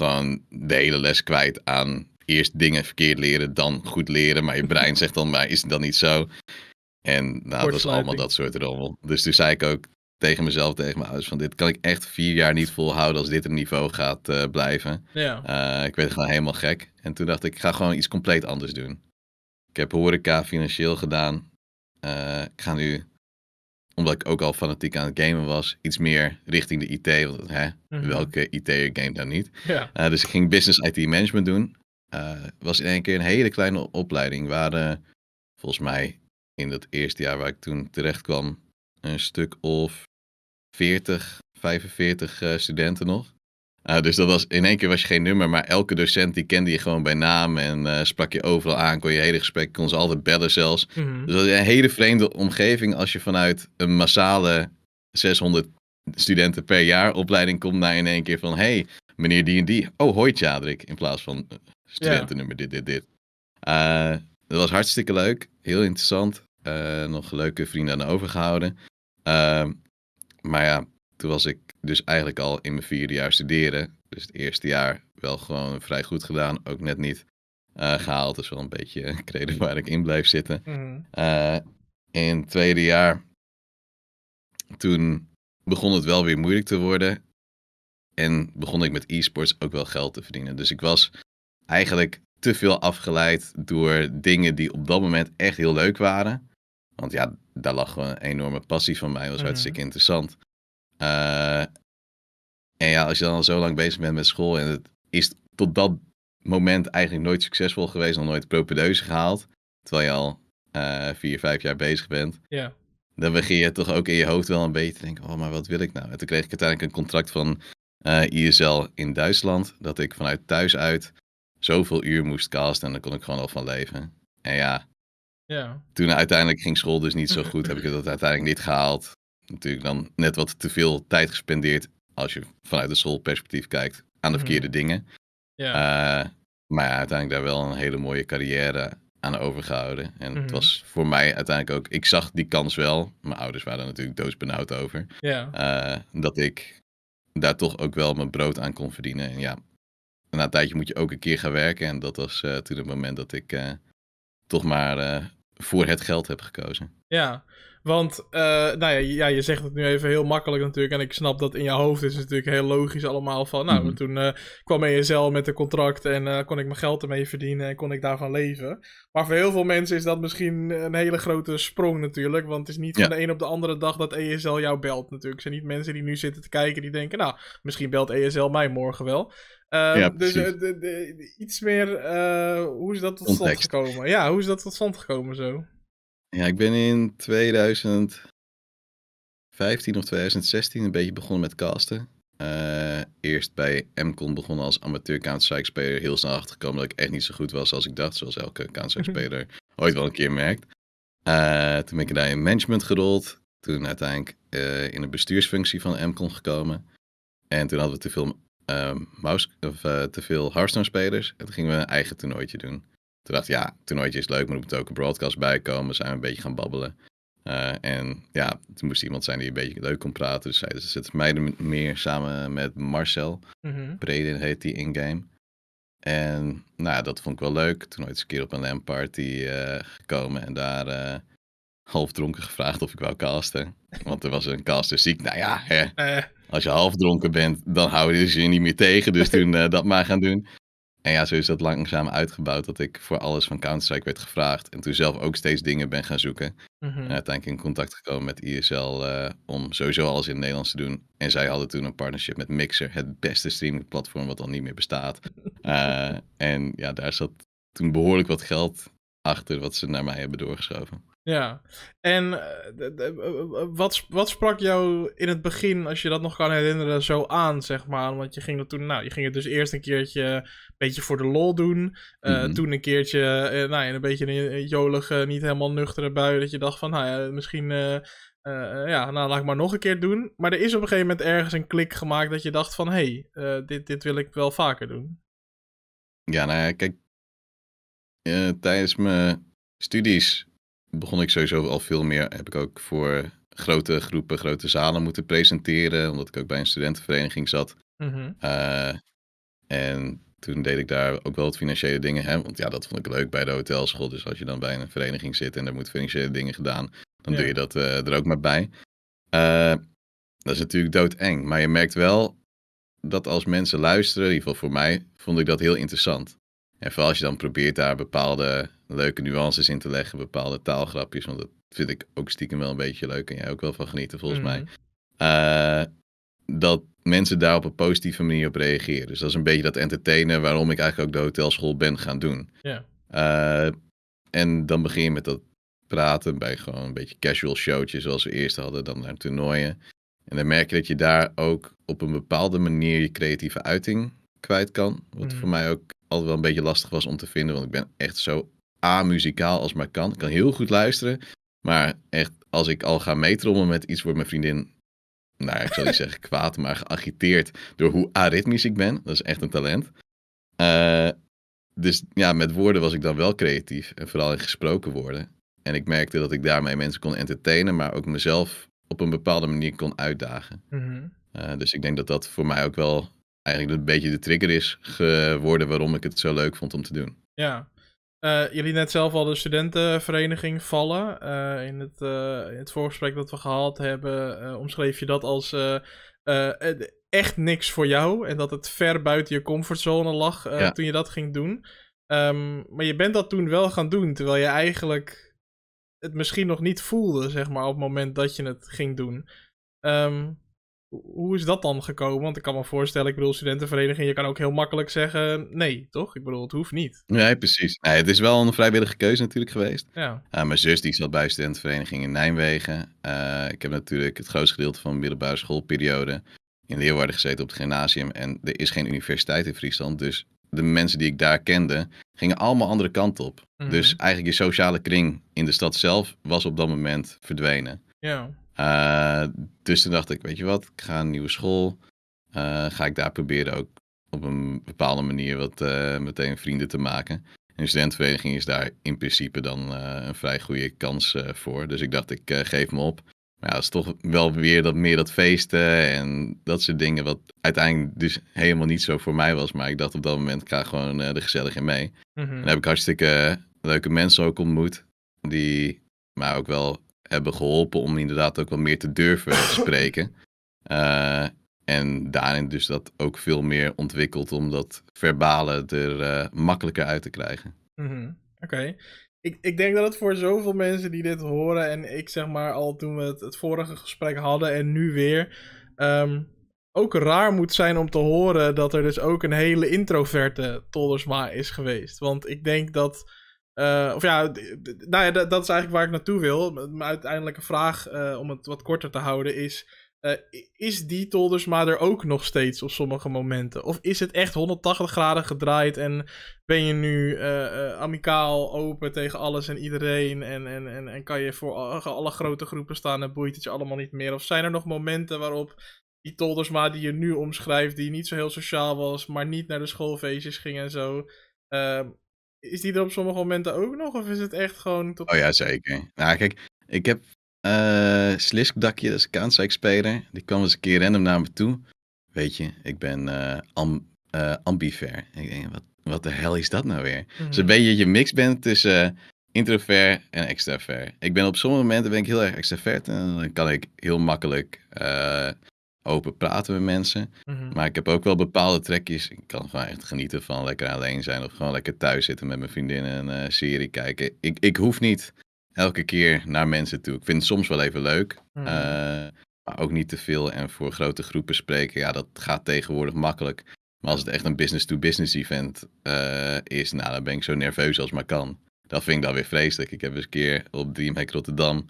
gewoon de hele les kwijt aan eerst dingen verkeerd leren, dan goed leren. Maar je brein zegt dan, maar is het dan niet zo? En nou, dat was allemaal dat soort rommel. Dus toen zei ik ook tegen mezelf, tegen mijn ouders, van dit kan ik echt vier jaar niet volhouden als dit een niveau gaat eh, blijven. Ja. Uh, ik werd gewoon helemaal gek. En toen dacht ik, ik ga gewoon iets compleet anders doen. Ik heb horeca financieel gedaan. Eh, ik ga nu omdat ik ook al fanatiek aan het gamen was, iets meer richting de IT. Want hè, mhm. welke IT'er game dan niet? Ja. Eh, dus ik ging business IT management doen. Eh, was in één keer een hele kleine opleiding. Waren volgens mij in dat eerste jaar waar ik toen terecht kwam, een stuk of 40, 45 eh, studenten nog. Eh, dus dat was, in één keer was je geen nummer, maar elke docent die kende je gewoon bij naam en eh, sprak je overal aan, kon je hele gesprek, kon ze altijd bellen zelfs. Mhm. Dus dat is een hele vreemde omgeving als je vanuit een massale 600 studenten per jaar opleiding komt naar in één keer van, hey, meneer die en die, oh hoi Tjadrik, in plaats van eh, studentennummer dit, dit, dit. dat was hartstikke leuk, heel interessant, nog leuke vrienden aan overgehouden. Ehm, maar ja, toen was ik dus eigenlijk al in mijn vierde jaar studeren. Dus het eerste jaar wel gewoon vrij goed gedaan, ook net niet eh, gehaald. Dus wel een beetje krediet waar ik in bleef zitten. Mhm. Eh, in het tweede jaar, toen begon het wel weer moeilijk te worden. En begon ik met e-sports ook wel geld te verdienen. Dus ik was eigenlijk te veel afgeleid door dingen die op dat moment echt heel leuk waren. Want ja, daar lag gewoon een enorme passie van mij. was mhm. hartstikke interessant. Eh, en ja, als je dan al zo lang bezig bent met school en het is tot dat moment eigenlijk nooit succesvol geweest, nog nooit propedeuse gehaald, terwijl je al eh, vier, vijf jaar bezig bent, ja. dan begin je toch ook in je hoofd wel een beetje te denken, oh, maar wat wil ik nou? En toen kreeg ik uiteindelijk een contract van uh, eh, ISL in Duitsland, dat ik vanuit thuis uit zoveel uur moest casten en daar kon ik gewoon al van leven. En ja, ja. toen uiteindelijk ging school dus niet zo goed, heb ik dat uiteindelijk niet gehaald natuurlijk dan net wat te veel tijd gespendeerd, als je vanuit het schoolperspectief kijkt, aan de mhm. verkeerde dingen. Ja. Eh, maar uiteindelijk daar wel een hele mooie carrière aan overgehouden. En het mhm. was voor mij uiteindelijk ook, ik zag die kans wel. Mijn ouders waren er natuurlijk doodsbenauwd over. Ja. Eh, dat ik daar toch ook wel mijn brood aan kon verdienen. En ja, na een tijdje moet je ook een keer gaan werken. En dat was eh, toen het moment dat ik toch maar voor het geld heb gekozen. Ja, want, eh, nou ja, ja, je zegt het nu even heel makkelijk natuurlijk. En ik snap dat in je hoofd is het natuurlijk heel logisch allemaal van... Nou, mhm. toen eh, kwam ESL met een contract en eh, kon ik mijn geld ermee verdienen en kon ik daarvan leven. Maar voor heel veel mensen is dat misschien een hele grote sprong natuurlijk. Want het is niet van de een op de andere dag dat ESL jou belt natuurlijk. Het zijn niet mensen die nu zitten te kijken die denken... Nou, misschien belt ESL mij morgen wel. Ehm, dus iets meer, hoe is dat tot stand gekomen? Ja, hoe is dat tot stand gekomen zo? Ja, ik ben in 2015 of 2016 een beetje begonnen met casten. Eh, eerst bij MCON begonnen als amateur counter speler. Heel snel achtergekomen dat ik echt niet zo goed was als ik dacht. Zoals elke counter speler ooit wel een keer merkt. Eh, toen ben ik daar in management gerold. Toen uiteindelijk eh, in de bestuursfunctie van MCON gekomen. En toen hadden we te veel, mouse, of, te veel Hearthstone spelers. En toen gingen we een eigen toernooitje doen. Toen dacht ik, ja, toernooitje is leuk, maar er moet ook een broadcast bij komen. Zijn we een beetje gaan babbelen. Eh, en ja, toen moest iemand zijn die een beetje leuk kon praten. Dus zij ze, zitten mij er meer samen met Marcel. Mm Breden heet die in-game. En nou, ja dat vond ik wel leuk. Toen ooit eens een keer op een LAN-party eh, gekomen en daar uh, half dronken gevraagd of ik wou casten. Want er was een caster ziek. Nou ja, hè, als je half dronken bent, dan houden je je niet meer tegen. Dus toen dat maar gaan doen. En ja, zo is dat langzaam uitgebouwd dat ik voor alles van Counter-Strike werd gevraagd. En toen zelf ook steeds dingen ben gaan zoeken. Mm En uiteindelijk in contact gekomen met ISL eh, om sowieso alles in het Nederlands te doen. En zij hadden toen een partnership met Mixer, het beste streamingplatform wat al niet meer bestaat. Eh, en ja, daar zat toen behoorlijk wat geld achter wat ze naar mij hebben doorgeschoven. Ja, en eh, wat, wat sprak jou in het begin, als je dat nog kan herinneren, zo aan, zeg maar? Want je ging dat toen, nou, je ging het dus eerst een keertje een beetje voor de lol doen. Mm toen een keertje, eh, nou, in een beetje een jolige, niet helemaal nuchtere bui, dat je dacht van, nou ja, misschien, ja, nou, laat ik maar nog een keer doen. Maar er is op een gegeven moment ergens een klik gemaakt dat je dacht van, hé, hey, dit, dit wil ik wel vaker doen. Ja, nou ja, kijk, tijdens mijn studies begon ik sowieso al veel meer. Heb ik ook voor grote groepen, grote zalen moeten presenteren, omdat ik ook bij een studentenvereniging zat. Mhm. Eh, en toen deed ik daar ook wel het financiële dingen. Hè? Want ja, dat vond ik leuk bij de hotelschool. Dus als je dan bij een vereniging zit en er moet financiële dingen gedaan, dan doe je dat eh, er ook maar bij. Eh, dat is natuurlijk doodeng. Maar je merkt wel dat als mensen luisteren, in ieder geval voor mij, vond ik dat heel interessant. En vooral als je dan probeert daar bepaalde leuke nuances in te leggen, bepaalde taalgrapjes, want dat vind ik ook stiekem wel een beetje leuk en jij ook wel van genieten volgens mhm. mij. Eh, dat mensen daar op een positieve manier op reageren. Dus dat is een beetje dat entertainen waarom ik eigenlijk ook de hotelschool ben gaan doen. Eh, en dan begin je met dat praten bij gewoon een beetje casual showtjes zoals we eerst hadden, dan naar toernooien. En dan merk je dat je daar ook op een bepaalde manier je creatieve uiting kwijt kan. Wat mhm. voor mij ook altijd wel een beetje lastig was om te vinden. Want ik ben echt zo a als maar kan. Ik kan heel goed luisteren. Maar echt, als ik al ga meetrommen met iets, wordt mijn vriendin, nou ik zal niet zeggen kwaad, maar geagiteerd door hoe aritmisch ik ben. Dat is echt een talent. Eh, dus ja, met woorden was ik dan wel creatief. En vooral in gesproken woorden. En ik merkte dat ik daarmee mensen kon entertainen, maar ook mezelf op een bepaalde manier kon uitdagen. Mhm. Eh, dus ik denk dat dat voor mij ook wel eigenlijk een beetje de trigger is geworden waarom ik het zo leuk vond om te doen. Ja. Uh, jullie net zelf al de studentenvereniging vallen. Eh, in, het, eh, het voorgesprek dat we gehad hebben, omschreef je dat als echt niks voor jou. En dat het ver buiten je comfortzone lag toen je dat ging doen. Ehm, maar je bent dat toen wel gaan doen, terwijl je eigenlijk het misschien nog niet voelde, zeg maar, op het moment dat je het ging doen. Um, hoe is dat dan gekomen? Want ik kan me voorstellen, ik bedoel, studentenvereniging, je kan ook heel makkelijk zeggen nee, toch? Ik bedoel, het hoeft niet. Nee, precies. Nee, het is wel een vrijwillige keuze natuurlijk geweest. Ja. Eh, mijn zus die zat bij studentenvereniging in Nijmegen. Eh, ik heb natuurlijk het grootste gedeelte van mijn middelbare schoolperiode in Leeuwarden gezeten op het gymnasium. En er is geen universiteit in Friesland, dus de mensen die ik daar kende, gingen allemaal andere kant op. Mhm. Dus eigenlijk je sociale kring in de stad zelf was op dat moment verdwenen. Ja. Eh, dus toen dacht ik, weet je wat, ik ga een nieuwe school. Eh, ga ik daar proberen ook op een bepaalde manier wat eh, meteen vrienden te maken. En de studentenvereniging is daar in principe dan een vrij goede kans voor. Dus ik dacht, ik geef me op. Maar ja, dat is toch wel weer dat, meer dat feesten en dat soort dingen. Wat uiteindelijk dus helemaal niet zo voor mij was. Maar ik dacht op dat moment, ik ga gewoon de gezellig in mee. Mhm. En heb ik hartstikke leuke mensen ook ontmoet. Die maar ook wel hebben geholpen om inderdaad ook wel meer te durven spreken. Eh, en daarin dus dat ook veel meer ontwikkeld om dat verbale er eh, makkelijker uit te krijgen. Mhm, oké. Ik, ik denk dat het voor zoveel mensen die dit horen en ik zeg maar al toen we het, vorige gesprek hadden en nu weer, ehm, ook raar moet zijn om te horen dat er dus ook een hele introverte Tollersma is geweest. Want ik denk dat eh, of ja, nou ja, dat is eigenlijk waar ik naartoe wil. Mijn uiteindelijke vraag, eh, om het wat korter te houden, is... Eh, is die Toldersma er ook nog steeds op sommige momenten? Of is het echt 180 graden gedraaid en ben je nu amicaal, open tegen alles en iedereen... En, en, en, en kan je voor alle grote groepen staan en boeit het je allemaal niet meer? Of zijn er nog momenten waarop die Toldersma die je nu omschrijft... die niet zo heel sociaal was, maar niet naar de schoolfeestjes ging en zo... Ehm, is die er op sommige momenten ook nog? Of is het echt gewoon... Oh ja, zeker. Nou, kijk, ik heb uh, eh, Sliskdakje, dat is een counter speler Die kwam eens een keer random naar me toe. Weet je, ik ben uh, Ik denk, wat, wat de hel is dat nou weer? Mm ben je een mhm. beetje je mix bent tussen introvert en extravert. Ik ben op sommige momenten ben ik heel erg extravert en dan kan ik heel makkelijk open praten met mensen. Mhm. Maar ik heb ook wel bepaalde trekjes. Ik kan gewoon echt genieten van lekker alleen zijn of gewoon lekker thuis zitten met mijn vriendin en een eh, serie kijken. Ik, ik hoef niet elke keer naar mensen toe. Ik vind het soms wel even leuk. Mhm. Eh, maar ook niet te veel. En voor grote groepen spreken, ja, dat gaat tegenwoordig makkelijk. Maar als het echt een business-to-business event eh, is, nou, dan ben ik zo nerveus als maar kan. Dat vind ik dan weer vreselijk. Ik heb eens een keer op Dreamhack Rotterdam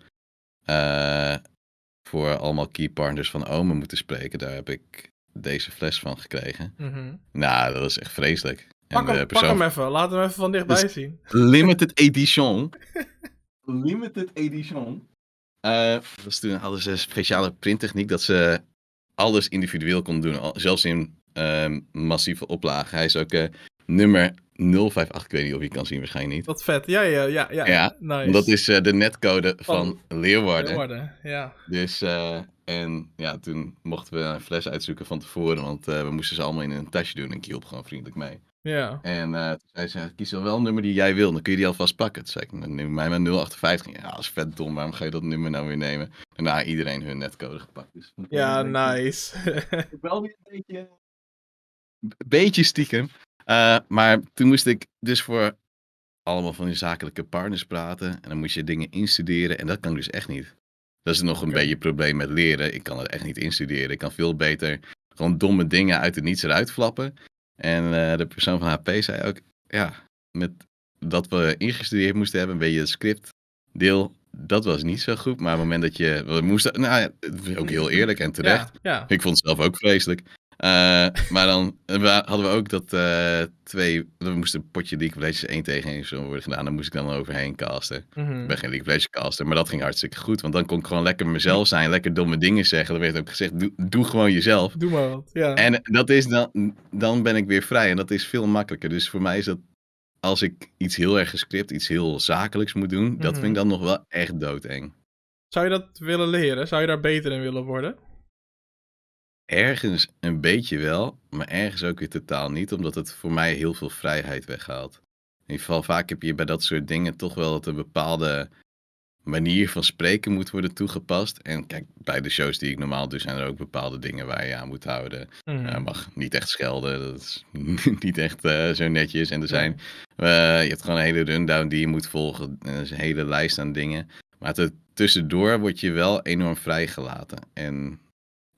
voor allemaal key partners van Omen moeten spreken. Daar heb ik deze fles van gekregen. Mhm. Nou, dat is echt vreselijk. Pak, hem, persoon... pak hem even, laat hem even van dichtbij dus zien. Limited edition. limited edition. Uh, dus toen hadden ze speciale printtechniek dat ze alles individueel kon doen. Zelfs in ehm, massieve oplagen. Hij is ook eh, nummer 058. Ik weet niet of je kan zien, waarschijnlijk niet. Wat vet. Ja, ja, ja. ja. ja nice. Dat is eh, de netcode van, van Leeuwarden. ja. Dus, eh, en ja, toen mochten we een fles uitzoeken van tevoren, want eh, we moesten ze allemaal in een tasje doen en ik hielp gewoon vriendelijk mee. Ja. En toen zei ze, kies dan wel een nummer die jij wil, dan kun je die alvast pakken. Toen zei ik, nummer neem mij maar 058. Ja, dat is vet dom, waarom ga je dat nummer nou weer nemen? En Daarna iedereen hun netcode gepakt. Dus ja, nice. wel weer een beetje... Beetje stiekem, eh, maar toen moest ik dus voor allemaal van die zakelijke partners praten. En dan moest je dingen instuderen. En dat kan ik dus echt niet. Dat is nog een beetje een probleem met leren. Ik kan het echt niet instuderen. Ik kan veel beter gewoon domme dingen uit het niets eruit flappen. En eh, de persoon van HP zei ook, ja, met dat we ingestudeerd moesten hebben, een beetje het deel, dat was niet zo goed. Maar op het moment dat je, we moesten, nou ja, ook heel eerlijk en terecht. Ik vond het zelf ook vreselijk. Eh, maar dan eh, hadden we ook dat eh, twee... We moesten een potje League of Legends 1 tegen 1 zo worden gedaan. Daar moest ik dan overheen casten. Mm Ik ben geen League of Legends maar dat ging hartstikke goed. Want dan kon ik gewoon lekker mezelf zijn, lekker domme dingen zeggen. Dan werd ook gezegd, doe, gewoon jezelf. Doe maar wat, ja. En dat is dan, dan ben ik weer vrij en dat is veel makkelijker. Dus voor mij is dat als ik iets heel erg gescript, iets heel zakelijks moet doen, dat vind ik mhm. dan nog wel echt doodeng. Zou je dat willen leren? Zou je daar beter in willen worden? Ergens een beetje wel, maar ergens ook weer totaal niet, omdat het voor mij heel veel vrijheid weghaalt. In ieder geval, vaak heb je bij dat soort dingen toch wel dat een bepaalde manier van spreken moet worden toegepast. En kijk, bij de shows die ik normaal doe, zijn er ook bepaalde dingen waar je aan moet houden. Mm. Eh, mag niet echt schelden, dat is niet echt eh, zo netjes. En er zijn, eh, je hebt gewoon een hele rundown die je moet volgen. Er is een hele lijst aan dingen. Maar tussendoor word je wel enorm vrijgelaten. En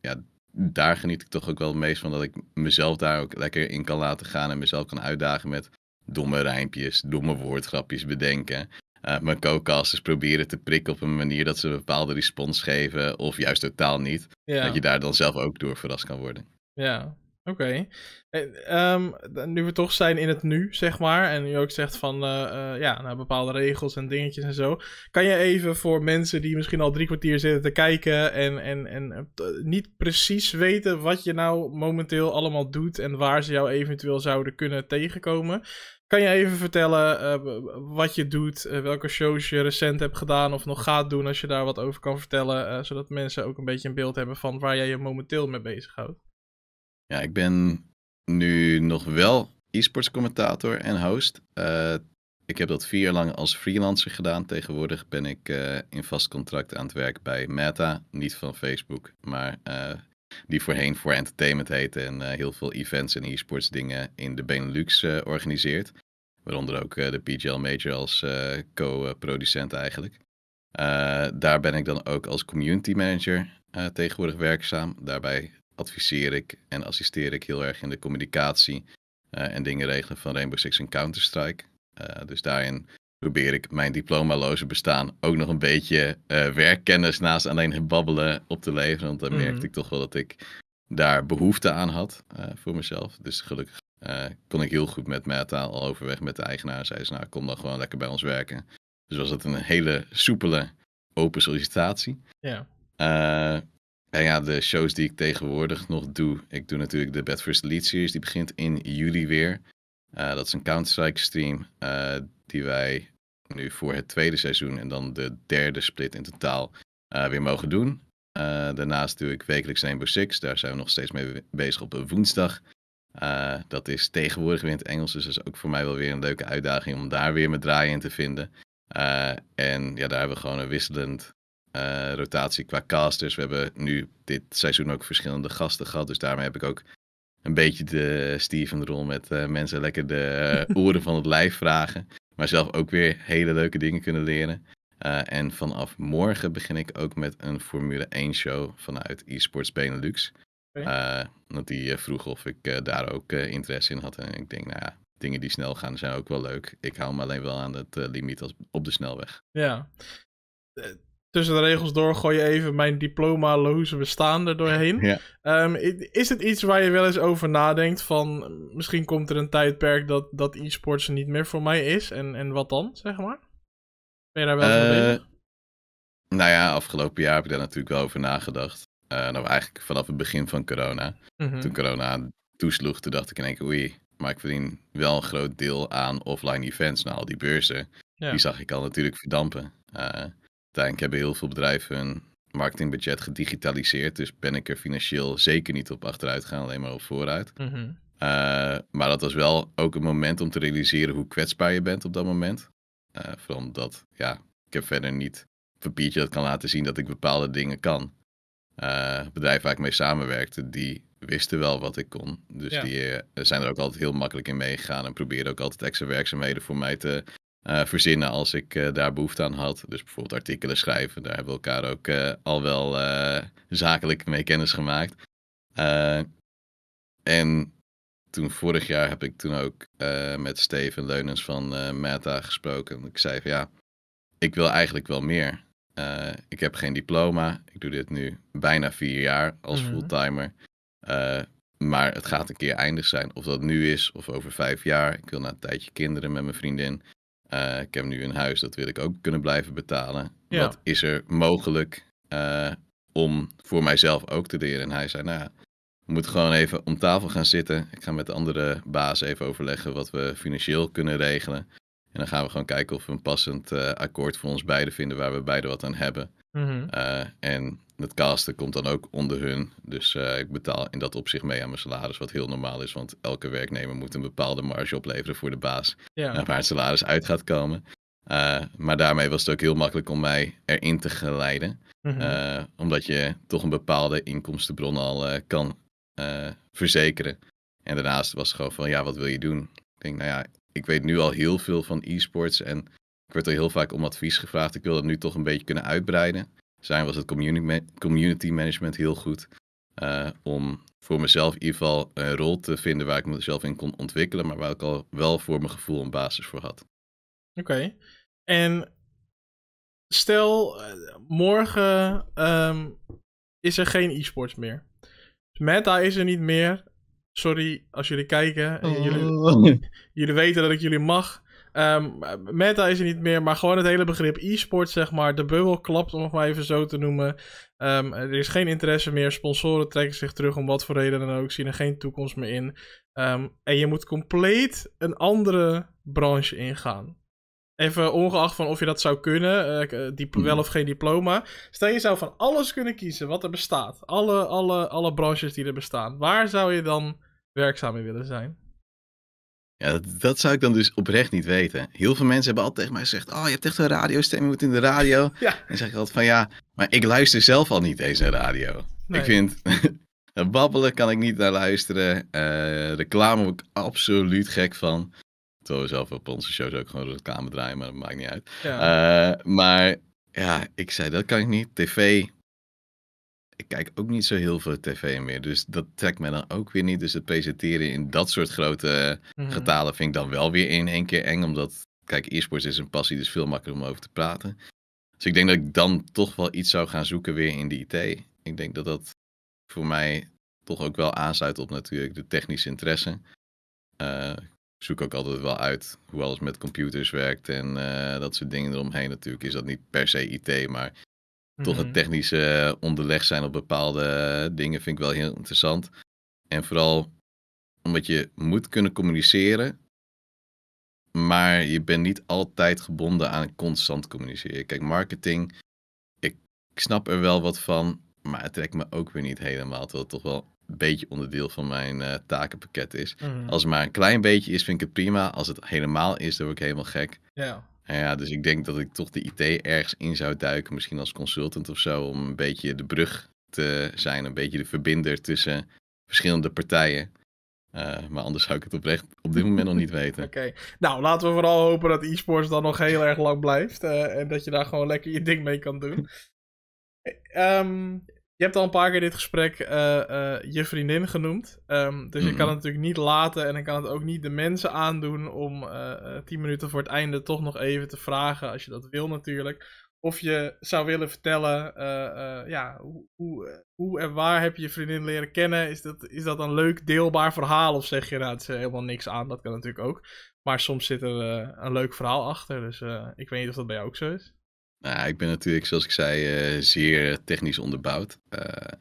ja, daar geniet ik toch ook wel het meest van dat ik mezelf daar ook lekker in kan laten gaan en mezelf kan uitdagen met domme rijmpjes, domme woordgrapjes bedenken. Eh, mijn co-casters proberen te prikken op een manier dat ze een bepaalde respons geven of juist totaal niet. Dat je daar dan zelf ook door verrast kan worden. Ja, Oké. Eh, ehm, nu we toch zijn in het nu, zeg maar, en nu ook zegt van eh, eh, ja, naar nou, bepaalde regels en dingetjes en zo. Kan je even voor mensen die misschien al drie kwartier zitten te kijken en, en, en niet precies weten wat je nou momenteel allemaal doet en waar ze jou eventueel zouden kunnen tegenkomen? Kan je even vertellen wat je doet, welke shows je recent hebt gedaan of nog gaat doen, als je daar wat over kan vertellen, zodat mensen ook een beetje een beeld hebben van waar jij je momenteel mee bezighoudt? Ja, ik ben nu nog wel e-sports commentator en host. Eh, ik heb dat vier jaar lang als freelancer gedaan. Tegenwoordig ben ik eh, in vast contract aan het werk bij Meta. Niet van Facebook, maar eh, die voorheen voor entertainment heette en heel veel events en e-sports dingen in de Benelux organiseert. Waaronder ook de PGL Major als co-producent eigenlijk. daar ben ik dan ook als community manager tegenwoordig werkzaam. Daarbij adviseer ik en assisteer ik heel erg in de communicatie eh, en dingen regelen van Rainbow Six en Counter-Strike. Eh, dus daarin probeer ik mijn diplomaloze bestaan ook nog een beetje eh, werkkennis naast alleen het babbelen op te leveren. Want dan merkte mhm. ik toch wel dat ik daar behoefte aan had voor mezelf. Dus gelukkig kon ik heel goed met Meta al overweg met de eigenaar. Zei ze, nou kom dan gewoon lekker bij ons werken. Dus was het een hele soepele open sollicitatie. Ja. En nou ja, de shows die ik tegenwoordig nog doe. Ik doe natuurlijk de Bad First Lead Series. Die begint in juli weer. Eh, dat is een Counter-Strike stream eh, die wij nu voor het tweede seizoen en dan de derde split in totaal eh, weer mogen doen. daarnaast doe ik wekelijks Rainbow Six. Daar zijn we nog steeds mee bezig op woensdag. dat is tegenwoordig weer in het Engels, dus dat is ook voor mij wel weer een leuke uitdaging om daar weer mijn draai in te vinden. en ja, daar hebben we gewoon een wisselend eh, rotatie qua casters. We hebben nu dit seizoen ook verschillende gasten gehad. Dus daarmee heb ik ook een beetje de Steven-rol met eh, mensen lekker de eh, oren van het lijf vragen. Maar zelf ook weer hele leuke dingen kunnen leren. en vanaf morgen begin ik ook met een Formule 1 show vanuit eSports Benelux. want die vroeg of ik daar ook interesse in had. En ik denk, nou ja, dingen die snel gaan zijn ook wel leuk. Ik hou me alleen wel aan het limiet als op de snelweg. Ja tussen de regels door gooi je even mijn diploma loze bestaan er doorheen. Ehm, is het iets waar je wel eens over nadenkt van misschien komt er een tijdperk dat, dat e-sports niet meer voor mij is en, en wat dan, zeg maar? Ben je daar wel over uh, mee? Eh, nou ja, afgelopen jaar heb ik daar natuurlijk wel over nagedacht. Eh, nou, eigenlijk vanaf het begin van corona. Mhm. Toen corona toesloeg, toen dacht ik in één keer oei, maar ik verdien wel een groot deel aan offline events. Nou, al die beurzen, die zag ik al natuurlijk verdampen. Uh, ik heb heel veel bedrijven hun marketingbudget gedigitaliseerd. Dus ben ik er financieel zeker niet op achteruit gaan, alleen maar op vooruit. Mhm. Eh, maar dat was wel ook een moment om te realiseren hoe kwetsbaar je bent op dat moment. Eh, vooral omdat, ja, ik heb verder niet een papiertje dat kan laten zien dat ik bepaalde dingen kan. Eh, bedrijven waar ik mee samenwerkte, die wisten wel wat ik kon. Dus die zijn er ook altijd heel makkelijk in meegegaan en probeerden ook altijd extra werkzaamheden voor mij te eh, verzinnen als ik eh, daar behoefte aan had. Dus bijvoorbeeld artikelen schrijven, daar hebben we elkaar ook eh, al wel zakelijk mee kennis gemaakt. en toen vorig jaar heb ik toen ook met Steven Leunens van Meta gesproken. Ik zei van ja, ik wil eigenlijk wel meer. ik heb geen diploma. Ik doe dit nu bijna vier jaar als mhm. fulltimer. maar het gaat een keer eindig zijn. Of dat nu is of over vijf jaar. Ik wil na een tijdje kinderen met mijn vriendin. Eh, ik heb nu een huis, dat wil ik ook kunnen blijven betalen. Wat is er mogelijk eh, om voor mijzelf ook te leren? En hij zei, nou, we moeten gewoon even om tafel gaan zitten. Ik ga met de andere baas even overleggen wat we financieel kunnen regelen. En dan gaan we gewoon kijken of we een passend eh, akkoord voor ons beiden vinden waar we beiden wat aan hebben. Mhm. Eh, en het casten komt dan ook onder hun. Dus eh, ik betaal in dat opzicht mee aan mijn salaris, wat heel normaal is. Want elke werknemer moet een bepaalde marge opleveren voor de baas. waar het salaris uit gaat komen. Eh, maar daarmee was het ook heel makkelijk om mij erin te geleiden. Mhm. omdat je toch een bepaalde inkomstenbron al kan verzekeren. En daarnaast was het gewoon van, ja, wat wil je doen? Ik denk, nou ja, ik weet nu al heel veel van e-sports en ik werd er heel vaak om advies gevraagd. Ik wil dat nu toch een beetje kunnen uitbreiden. Zijn was het community management heel goed. Eh, om voor mezelf in ieder geval een rol te vinden waar ik mezelf in kon ontwikkelen, maar waar ik al wel voor mijn gevoel een basis voor had. Oké. En stel, eh, morgen ehm, is er geen e-sports meer. Meta is er niet meer. Sorry als jullie kijken. En jullie, oh. jullie weten dat ik jullie mag. Ehm, meta is er niet meer, maar gewoon het hele begrip e-sport, zeg maar. De bubbel klapt, om het maar even zo te noemen. Ehm, er is geen interesse meer. Sponsoren trekken zich terug om wat voor reden dan ook. Zien er geen toekomst meer in. Ehm, en je moet compleet een andere branche ingaan. Even ongeacht van of je dat zou kunnen, uh, wel hmm. of geen diploma. Stel je zou van alles kunnen kiezen wat er bestaat. Alle, alle, alle branches die er bestaan. Waar zou je dan werkzaam in willen zijn? Ja, dat, zou ik dan dus oprecht niet weten. Heel veel mensen hebben altijd tegen mij gezegd: Oh, je hebt echt een radiostem, je moet in de radio. Ja. En dan zeg ik altijd van ja, maar ik luister zelf al niet eens naar radio. Ik vind babbelen kan ik niet naar luisteren. Uh, reclame word ik absoluut gek van. Terwijl we zelf op onze shows ook gewoon reclame draaien, maar dat maakt niet uit. Eh, maar ja, ik zei dat kan ik niet. TV ik kijk ook niet zo heel veel tv meer. Dus dat trekt mij dan ook weer niet. Dus het presenteren in dat soort grote eh, mhm. getalen vind ik dan wel weer in één keer eng. Omdat, kijk, e-sports is een passie, dus veel makkelijker om over te praten. Dus ik denk dat ik dan toch wel iets zou gaan zoeken weer in de IT. Ik denk dat dat voor mij toch ook wel aansluit op natuurlijk de technische interesse. Eh, ik zoek ook altijd wel uit hoe alles met computers werkt en eh, dat soort dingen eromheen. Natuurlijk is dat niet per se IT, maar toch het mhm. technische onderleg zijn op bepaalde eh, dingen vind ik wel heel interessant. En vooral omdat je moet kunnen communiceren, maar je bent niet altijd gebonden aan constant communiceren. Kijk, marketing, ik, snap er wel wat van, maar het trekt me ook weer niet helemaal, terwijl het toch wel een beetje onderdeel van mijn eh, takenpakket is. Mhm. Als het maar een klein beetje is, vind ik het prima. Als het helemaal is, dan word ik helemaal gek. Ja. Nou ja, dus ik denk dat ik toch de IT ergens in zou duiken, misschien als consultant of zo, om een beetje de brug te zijn, een beetje de verbinder tussen verschillende partijen. Eh, maar anders zou ik het oprecht op dit moment nog niet weten. Oké, nou laten we vooral hopen dat e-sports dan nog heel erg lang blijft eh, en dat je daar gewoon lekker je ding mee kan doen. Um, je hebt al een paar keer dit gesprek eh, eh, je vriendin genoemd. Ehm, dus mm. je kan mhm. het natuurlijk niet laten en ik kan het ook niet de mensen aandoen om eh, tien minuten voor het einde toch nog even te vragen, als je dat wil natuurlijk. Of je zou willen vertellen, ja, hoe, hoe, hoe, en waar heb je je vriendin leren kennen? Is dat, is dat een leuk deelbaar verhaal? Of zeg je, nou, het helemaal niks aan. Dat kan natuurlijk ook. Maar soms zit er een leuk verhaal achter. Dus ik weet niet of dat bij jou ook zo is. Nou, ik ben natuurlijk, zoals ik zei, eh, zeer technisch onderbouwd. Eh,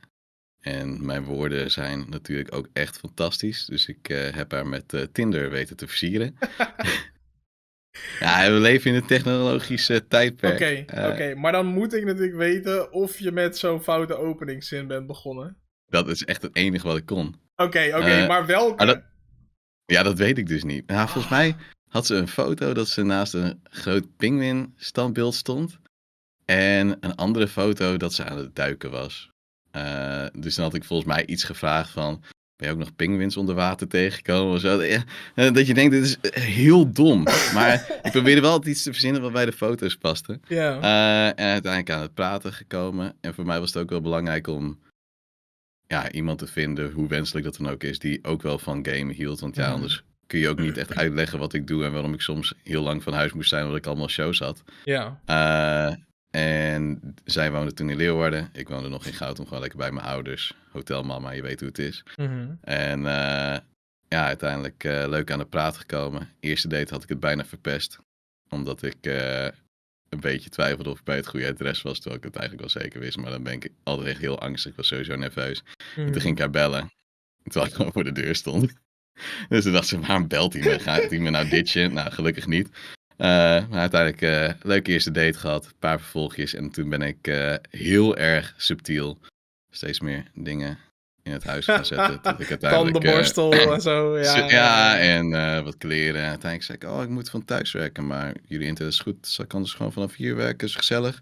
en mijn woorden zijn natuurlijk ook echt fantastisch. Dus ik eh, heb haar met Tinder weten te versieren. ja, we leven in een technologische tijdperk. Oké, okay, maar dan moet ik natuurlijk weten of je met zo'n foute openingszin bent begonnen. Dat is echt het enige wat ik kon. Oké, oké, maar welke? Ja, dat weet ik dus niet. Nou, volgens ah. mij had ze een foto dat ze naast een groot pinguïn standbeeld stond. En een andere foto dat ze aan het duiken was. Eh, dus dan had ik volgens mij iets gevraagd van... Ben je ook nog pingwins onder water tegengekomen of zo? Eh, dat je denkt, dit is eh, heel dom. Maar ik probeerde wel iets te verzinnen wat bij de foto's paste. Ja. en uiteindelijk aan het praten gekomen. En voor mij was het ook wel belangrijk om ja, iemand te vinden, hoe wenselijk dat dan ook is, die ook wel van game hield. Want ja, mhm. anders kun je ook niet echt uitleggen wat ik doe en waarom ik soms heel lang van huis moest zijn omdat ik allemaal shows had. Ja. En zij woonde toen in Leeuwarden. Ik woonde nog in om gewoon lekker bij mijn ouders. Hotelmama, je weet hoe het is. Mhm. En eh, ja, uiteindelijk eh, leuk aan de praat gekomen. Eerste date had ik het bijna verpest. Omdat ik eh, een beetje twijfelde of ik bij het goede adres was. Terwijl ik het eigenlijk wel zeker wist. Maar dan ben ik altijd echt heel angstig. Ik was sowieso nerveus. En toen mhm. ging ik haar bellen. Terwijl ik gewoon voor de deur stond. Dus toen dacht ze, waarom belt hij me? Gaat hij me nou ditje? Nou, gelukkig niet maar eh, uiteindelijk eh, leuke eerste date gehad, een paar vervolgjes. En toen ben ik eh, heel erg subtiel steeds meer dingen in het huis gaan zetten. Tandenborstel en zo. Ja, ja, en wat kleren. En uiteindelijk zei ik, oh, ik moet van thuis werken. Maar jullie internet is goed, dus ik kan dus gewoon vanaf hier werken. is gezellig.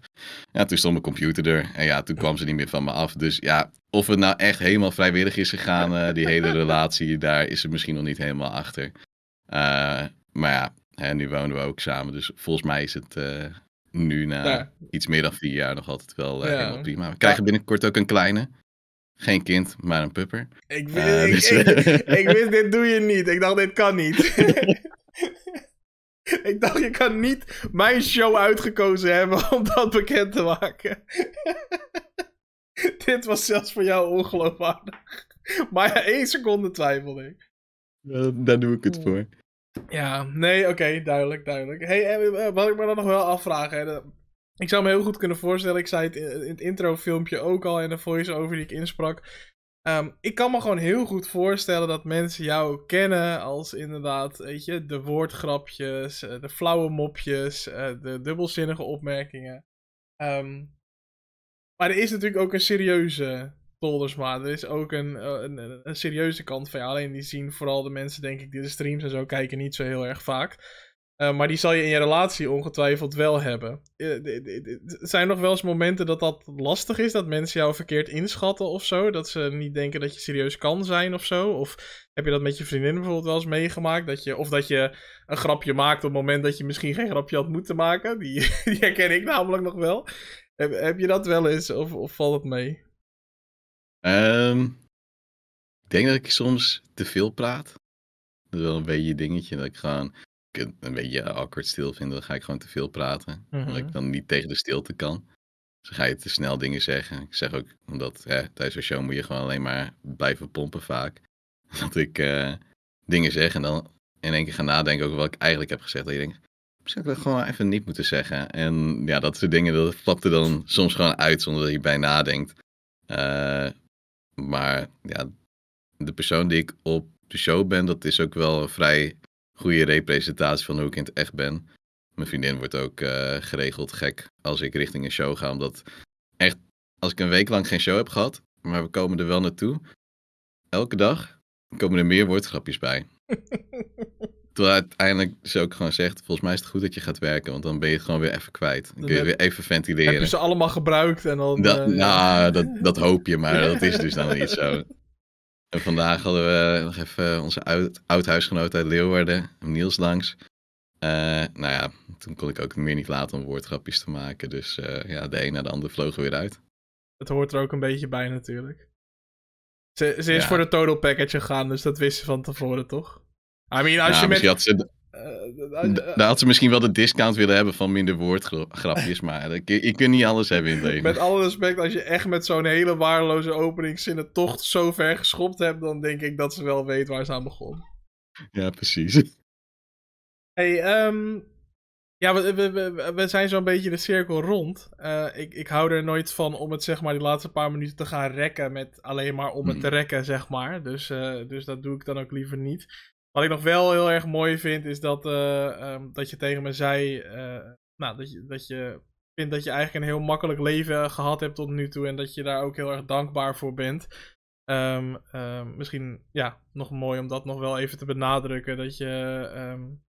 Ja, toen stond mijn computer er. En ja, toen kwam ze niet meer van me af. Dus ja, of het nou echt helemaal vrijwillig is gegaan, die hele relatie, daar is ze misschien nog niet helemaal achter. maar ja, en nu wonen we ook samen. Dus volgens mij is het eh, nu na iets meer dan vier jaar nog altijd wel eh, helemaal prima. We krijgen binnenkort ook een kleine. Geen kind, maar een pupper. Ik, eh, wist, dus, wist, dit doe je niet. Ik dacht, dit kan niet. ik dacht, je kan niet mijn show uitgekozen hebben om dat bekend te maken. dit was zelfs voor jou ongeloofwaardig. Maar ja, één seconde twijfelde ik. Daar doe ik het voor. Ja, nee, oké, duidelijk, duidelijk. Hey, eh, eh, wat ik me dan nog wel afvraag, hè, ik zou me heel goed kunnen voorstellen, ik zei het in, het introfilmpje ook al in de voice-over die ik insprak. Ehm, ik kan me gewoon heel goed voorstellen dat mensen jou kennen als inderdaad, weet je, de woordgrapjes, eh, de flauwe mopjes, de dubbelzinnige opmerkingen. Ehm, maar er is natuurlijk ook een serieuze maar er is ook een, eh, een, serieuze kant van je. Alleen die zien vooral de mensen, denk ik, die de streams en zo kijken niet zo heel erg vaak. Eh, maar die zal je in je relatie ongetwijfeld wel hebben. Eh, er zijn nog wel eens momenten dat dat lastig is. Dat mensen jou verkeerd inschatten of zo. Dat ze niet denken dat je serieus kan zijn of zo. Of heb je dat met je vriendin bijvoorbeeld wel eens meegemaakt? Dat je, of dat je een grapje maakt op het moment dat je misschien geen grapje had moeten maken. Die, die herken ik namelijk nog wel. Heb, heb je dat wel eens of, of valt het mee? Ehm, ik denk dat ik soms te veel praat. Dat is wel een beetje een dingetje. Dat ik gewoon ik een beetje awkward stil vind. Dan ga ik gewoon te veel praten. Omdat ik mhm. dan niet tegen de stilte kan. Dus dan ga je te snel dingen zeggen. Ik zeg ook, omdat hè, tijdens een show moet je gewoon alleen maar blijven pompen vaak. Dat ik eh, dingen zeg en dan in één keer ga nadenken over wat ik eigenlijk heb gezegd. Dat je denkt, misschien heb ik dat gewoon even niet moeten zeggen. En ja, dat soort dingen, dat flapte er dan soms gewoon uit zonder dat je bij nadenkt. Eh. Maar ja, de persoon die ik op de show ben, dat is ook wel een vrij goede representatie van hoe ik in het echt ben. Mijn vriendin wordt ook eh, geregeld gek als ik richting een show ga. Omdat echt, als ik een week lang geen show heb gehad, maar we komen er wel naartoe. Elke dag komen er meer woordgrapjes bij. toen uiteindelijk ze ook gewoon zegt, volgens mij is het goed dat je gaat werken, want dan ben je het gewoon weer even kwijt. Dan kun je weer even ventileren. Heb je ze allemaal gebruikt en dan... Dat, eh, nou, dat, dat hoop je, maar dat is dus dan niet zo. En vandaag hadden we nog even onze oud, huisgenoot uit Leeuwarden, Niels, langs. Uh, nou ja, toen kon ik ook meer niet laten om woordgrapjes te maken. Dus eh, ja, de een na de ander vlogen weer uit. Het hoort er ook een beetje bij natuurlijk. Ze, ze is voor de total package gegaan, dus dat wist ze van tevoren toch? I mean, als ja, je Had ze, eh, eh, eh, daar had ze misschien wel de discount willen hebben van minder woordgrapjes, maar ik, ik niet alles hebben in leven. Met alle respect, als je echt met zo'n hele waardeloze openingszin de toch zo ver geschopt hebt, dan denk ik dat ze wel weet waar ze aan begon. Ja, precies. Hey, ehm, ja, we, we, we zijn zo'n beetje de cirkel rond. ik, ik hou er nooit van om het zeg maar die laatste paar minuten te gaan rekken met alleen maar om het te mhm. rekken, zeg maar. Dus, dus dat doe ik dan ook liever niet. Wat ik nog wel heel erg mooi vind, is dat, eh, ehm, dat je tegen me zei. Eh, nou, dat je, dat je vindt dat je eigenlijk een heel makkelijk leven gehad hebt tot nu toe. En dat je daar ook heel erg dankbaar voor bent. Ehm, ehm, misschien ja, nog mooi om dat nog wel even te benadrukken. Dat je,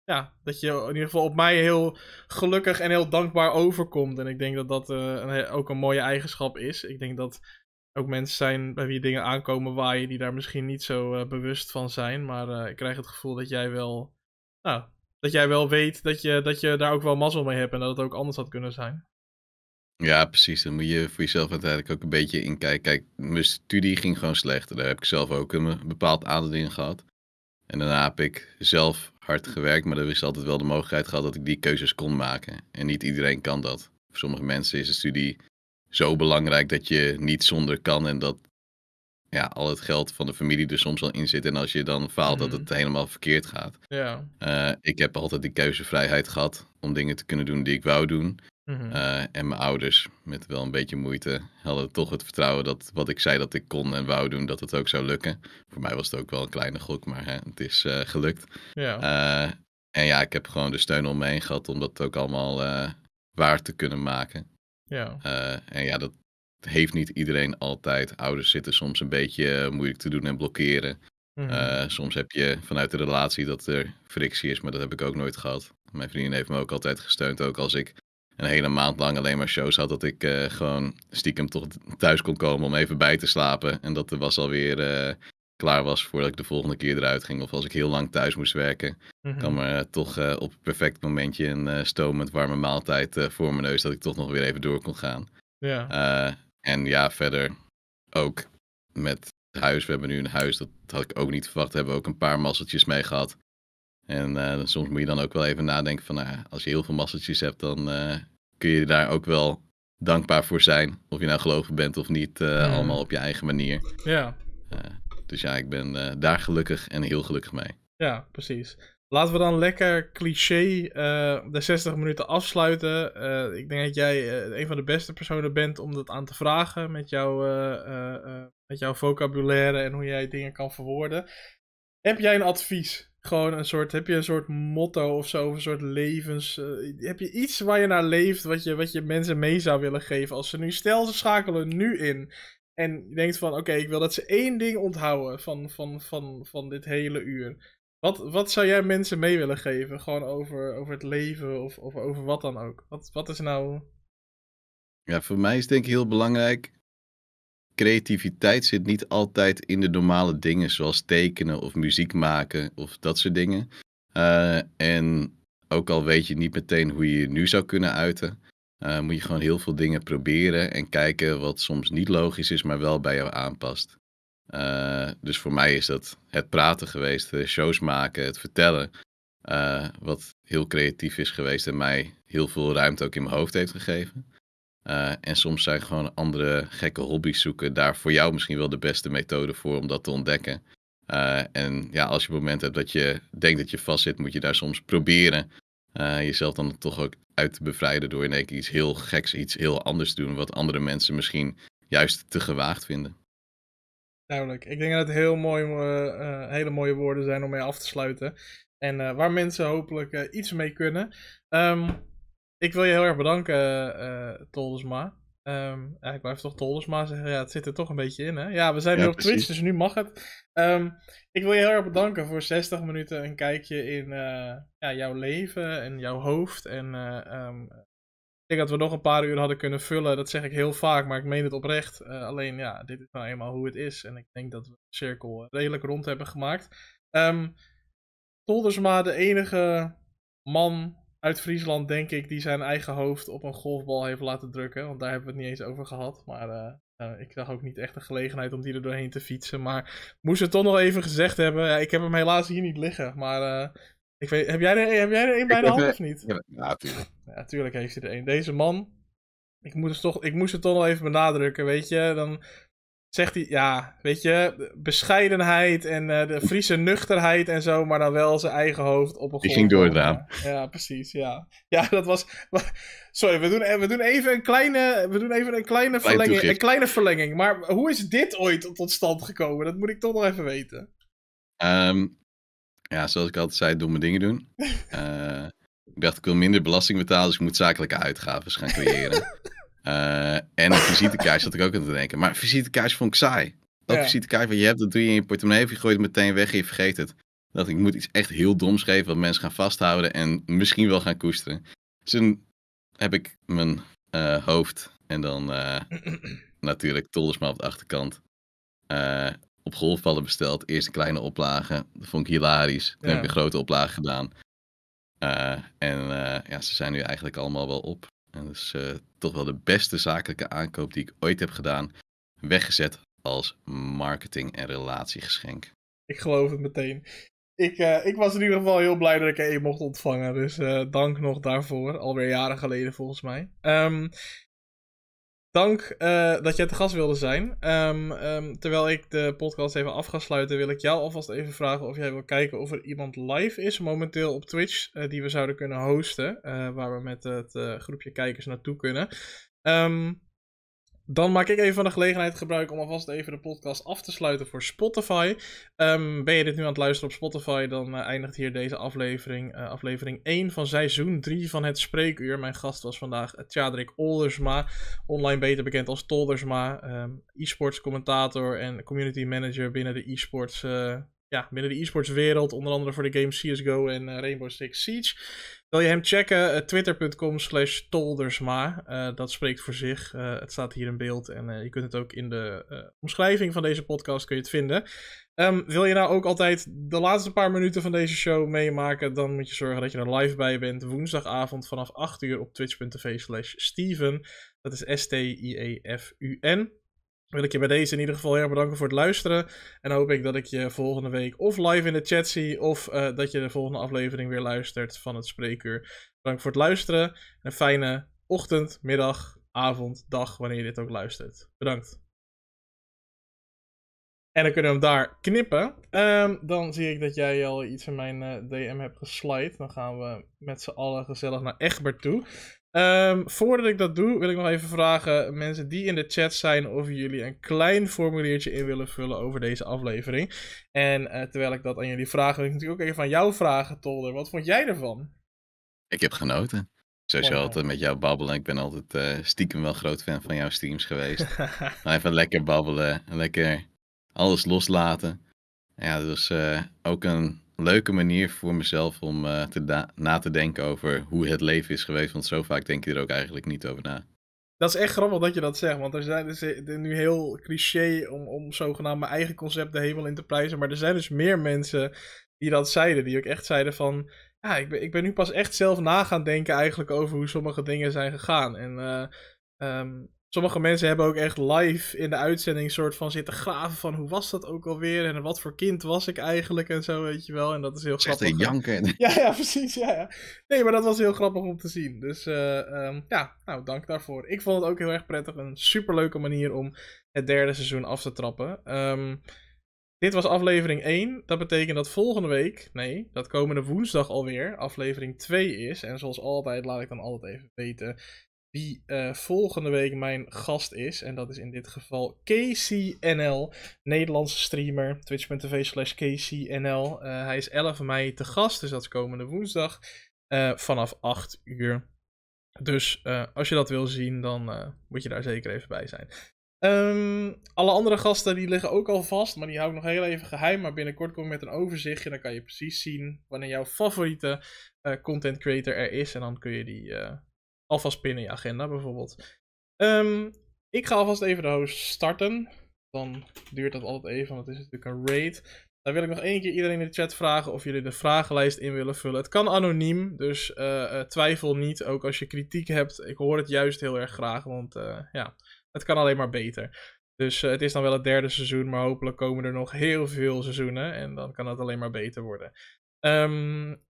ja, dat je in ieder geval op mij heel gelukkig en heel dankbaar overkomt. En ik denk dat dat eh, een, ook een mooie eigenschap is. Ik denk dat ook mensen zijn bij wie dingen aankomen waaien die daar misschien niet zo eh, bewust van zijn. Maar eh, ik krijg het gevoel dat jij wel, nou, dat jij wel weet dat je, dat je daar ook wel mazzel mee hebt en dat het ook anders had kunnen zijn. Ja, precies. Dan moet je voor jezelf uiteindelijk ook een beetje in kijken. Kijk, mijn studie ging gewoon slecht. Daar heb ik zelf ook een eh, bepaald aandeel in gehad. En daarna heb ik zelf hard gewerkt, maar er is altijd wel de mogelijkheid gehad dat ik die keuzes kon maken. En niet iedereen kan dat. Voor sommige mensen is de studie zo belangrijk dat je niet zonder kan. En dat ja, al het geld van de familie er soms al in zit. En als je dan faalt, dat mhm. het helemaal verkeerd gaat. Ja. Eh, ik heb altijd die keuzevrijheid gehad om dingen te kunnen doen die ik wou doen. Mhm. Eh, en mijn ouders, met wel een beetje moeite, hadden toch het vertrouwen dat wat ik zei dat ik kon en wou doen, dat het ook zou lukken. Voor mij was het ook wel een kleine gok, maar hè, het is eh, gelukt. Ja. en ja, ik heb gewoon de steun om me heen gehad om dat ook allemaal waar te kunnen maken. Ja. Eh, en ja, dat heeft niet iedereen altijd. Ouders zitten soms een beetje eh, moeilijk te doen en blokkeren. Mhm. Eh, soms heb je vanuit de relatie dat er frictie is, maar dat heb ik ook nooit gehad. Mijn vriendin heeft me ook altijd gesteund, ook als ik een hele maand lang alleen maar shows had, dat ik gewoon stiekem toch thuis kon komen om even bij te slapen. En dat er was alweer klaar was voordat ik de volgende keer eruit ging. Of als ik heel lang thuis moest werken, mm -hmm. maar eh, toch eh, op het perfect momentje een uh, eh, stomend warme maaltijd voor mijn neus, dat ik toch nog weer even door kon gaan. Ja. en ja, verder ook met huis. We hebben nu een huis, dat had ik ook niet verwacht. We hebben ook een paar masseltjes mee gehad. En soms moet je dan ook wel even nadenken van, nou als je heel veel masseltjes hebt, dan kun je daar ook wel dankbaar voor zijn. Of je nou gelovig bent of niet, mhm. allemaal op je eigen manier. Ja. Dus ja, ik ben eh, daar gelukkig en heel gelukkig mee. Ja, precies. Laten we dan lekker cliché eh, de 60 minuten afsluiten. Eh, ik denk dat jij een van de beste personen bent om dat aan te vragen met, jouw met jouw vocabulaire en hoe jij dingen kan verwoorden. Heb jij een advies? Gewoon een soort, heb je een soort motto of zo, of een soort levens... heb je iets waar je naar leeft, wat je, wat je mensen mee zou willen geven? Als ze nu, stel ze schakelen nu in en je denkt van, oké, ik wil dat ze één ding onthouden van, van, van, van dit hele uur. Wat, wat zou jij mensen mee willen geven? Gewoon over, over het leven of, of over wat dan ook. Wat, wat is nou... Ja, voor mij is denk ik heel belangrijk. Creativiteit zit niet altijd in de normale dingen zoals tekenen of muziek maken of dat soort dingen. Eh, en ook al weet je niet meteen hoe je je nu zou kunnen uiten, uh, moet je gewoon heel veel dingen proberen en kijken wat soms niet logisch is, maar wel bij jou aanpast. Eh, dus voor mij is dat het praten geweest, de shows maken, het vertellen. Eh, wat heel creatief is geweest en mij heel veel ruimte ook in mijn hoofd heeft gegeven. en soms zijn gewoon andere gekke hobby's zoeken daar voor jou misschien wel de beste methode voor om dat te ontdekken. en ja, als je een moment hebt dat je denkt dat je vastzit, moet je daar soms proberen eh, jezelf dan toch ook uit te bevrijden door in één keer iets heel geks, iets heel anders te doen, wat andere mensen misschien juist te gewaagd vinden. Duidelijk. Ik denk dat het heel mooi, eh, eh, hele mooie woorden zijn om mee af te sluiten. En waar mensen hopelijk iets mee kunnen. Ehm, ik wil je heel erg bedanken, uh, Toldesma. Ehm, ja, ik blijf toch Tolders maar zeggen, ja, het zit er toch een beetje in, hè? Ja, we zijn nu op Twitch, dus nu mag het. Ehm, ik wil je heel erg bedanken voor 60 minuten een kijkje in eh, ja, jouw leven en jouw hoofd. En eh, ehm, ik denk dat we nog een paar uur hadden kunnen vullen, dat zeg ik heel vaak, maar ik meen het oprecht. Eh, alleen, ja, dit is nou eenmaal hoe het is. En ik denk dat we de cirkel redelijk rond hebben gemaakt. Toldersma, de enige man uit Friesland, denk ik, die zijn eigen hoofd op een golfbal heeft laten drukken. Want daar hebben we het niet eens over gehad. Maar eh, eh, ik zag ook niet echt de gelegenheid om die er doorheen te fietsen. Maar moest het toch nog even gezegd hebben. Ja, ik heb hem helaas hier niet liggen. Maar eh, ik weet, heb, jij er, heb jij er een bij de hand of niet? Ja, natuurlijk. Ja, natuurlijk heeft hij er een. Deze man, ik moest, toch, ik moest het toch nog even benadrukken, weet je. Dan zegt hij, ja, weet je, bescheidenheid en eh, de Friese nuchterheid en zo, maar dan wel zijn eigen hoofd op een Die ging door het raam. Ja, precies, ja. Ja, dat was... Sorry, we doen, eh, we doen even een kleine, we doen even een kleine, verlenging, een kleine verlenging. Maar hoe is dit ooit tot stand gekomen? Dat moet ik toch nog even weten. Ehm, ja, zoals ik altijd zei, domme dingen doen. Eh, ik dacht, ik wil minder belasting betalen, dus ik moet zakelijke uitgaven gaan creëren. Eh, en een visitekaartje zat ik ook aan te denken. Maar visitekaartje vond ik saai. Dat ja. visitekaartje wat je hebt, dat doe je in je portemonnee of je gooit het meteen weg en je vergeet het. Dat ik, moet iets echt heel doms geven wat mensen gaan vasthouden en misschien wel gaan koesteren. Dus toen heb ik mijn eh, hoofd en dan uh, natuurlijk Toldersma op de achterkant op golfballen besteld. Eerst een kleine oplage. Dat vond ik hilarisch. Toen heb ik een grote oplage gedaan. en ja, ze zijn nu eigenlijk allemaal wel op. En dat is eh, toch wel de beste zakelijke aankoop die ik ooit heb gedaan. Weggezet als marketing- en relatiegeschenk. Ik geloof het meteen. Ik, eh, ik was in ieder geval heel blij dat ik er mocht ontvangen. Dus eh, dank nog daarvoor. Alweer jaren geleden volgens mij. Um, Dank eh, dat jij te gast wilde zijn. Ehm, ehm, terwijl ik de podcast even af ga sluiten, wil ik jou alvast even vragen of jij wil kijken of er iemand live is momenteel op Twitch eh, die we zouden kunnen hosten. Eh, waar we met het groepje kijkers naartoe kunnen. Ehm, dan maak ik even van de gelegenheid gebruik om alvast even de podcast af te sluiten voor Spotify. Ehm, ben je dit nu aan het luisteren op Spotify, dan eh, eindigt hier deze aflevering. Eh, aflevering 1 van seizoen 3 van Het Spreekuur. Mijn gast was vandaag eh, Tjadrik Oldersma, online beter bekend als Toldersma. Um, e-sports commentator en community manager binnen de e-sports... ja, binnen de e-sports wereld, onder andere voor de games CSGO en Rainbow Six Siege. Wil je hem checken? Eh, Twitter.com slash toldersma. Eh, dat spreekt voor zich. Eh, het staat hier in beeld. En je kunt het ook in de omschrijving van deze podcast kun je het vinden. Ehm, wil je nou ook altijd de laatste paar minuten van deze show meemaken? Dan moet je zorgen dat je er live bij bent. Woensdagavond vanaf 8 uur op twitch.tv slash Steven. Dat is S-T-I-E-F-U-N wil ik je bij deze in ieder geval heel erg bedanken voor het luisteren. En hoop ik dat ik je volgende week of live in de chat zie, of eh, dat je de volgende aflevering weer luistert van het Spreekuur. Bedankt voor het luisteren. Een fijne ochtend, middag, avond, dag, wanneer je dit ook luistert. Bedankt. En dan kunnen we hem daar knippen. Ehm, dan zie ik dat jij al iets in mijn eh, DM hebt geslide. Dan gaan we met z'n allen gezellig naar Egbert toe. Ehm, voordat ik dat doe, wil ik nog even vragen mensen die in de chat zijn of jullie een klein formuliertje in willen vullen over deze aflevering. En eh, terwijl ik dat aan jullie vraag, wil ik natuurlijk ook even aan jou vragen, Tolder. Wat vond jij ervan? Ik heb genoten. Zoals je altijd met jou babbelen. Ik ben altijd eh, stiekem wel groot fan van jouw streams geweest. even lekker babbelen, lekker alles loslaten. Ja, dus ook een leuke manier voor mezelf om eh, te na te denken over hoe het leven is geweest. Want zo vaak denk je er ook eigenlijk niet over na. Dat is echt grappig dat je dat zegt. Want er zijn dus eh, nu heel cliché om, om zogenaamd mijn eigen concept de hemel in te prijzen. Maar er zijn dus meer mensen die dat zeiden. Die ook echt zeiden van... Ja, ik ben, ik ben nu pas echt zelf na gaan denken eigenlijk over hoe sommige dingen zijn gegaan. En uh, Sommige mensen hebben ook echt live in de uitzending soort van zitten graven van hoe was dat ook alweer en wat voor kind was ik eigenlijk en zo, weet je wel. En dat is heel grappig. Echt janken. Ja, ja, precies. Ja, ja. Nee, maar dat was heel grappig om te zien. Dus eh, ehm, ja, nou, dank daarvoor. Ik vond het ook heel erg prettig. Een superleuke manier om het derde seizoen af te trappen. Ehm, dit was aflevering 1. Dat betekent dat volgende week, nee, dat komende woensdag alweer, aflevering 2 is. En zoals altijd laat ik dan altijd even weten wie eh, volgende week mijn gast is. En dat is in dit geval KCNL, Nederlandse streamer, twitch.tv slash KCNL. Uh, eh, hij is 11 mei te gast, dus dat is komende woensdag uh, vanaf 8 uur. Dus als je dat wil zien, dan moet je daar zeker even bij zijn. Ehm, alle andere gasten die liggen ook al vast, maar die hou ik nog heel even geheim. Maar binnenkort kom ik met een overzichtje. Dan kan je precies zien wanneer jouw favoriete content creator er is. En dan kun je die alvast binnen je agenda bijvoorbeeld. Um, ik ga alvast even de host starten. Dan duurt dat altijd even, want het is natuurlijk een raid. Daar wil ik nog één keer iedereen in de chat vragen of jullie de vragenlijst in willen vullen. Het kan anoniem, dus eh, eh, twijfel niet. Ook als je kritiek hebt, ik hoor het juist heel erg graag, want eh, ja, het kan alleen maar beter. Dus het is dan wel het derde seizoen, maar hopelijk komen er nog heel veel seizoenen en dan kan het alleen maar beter worden. Um,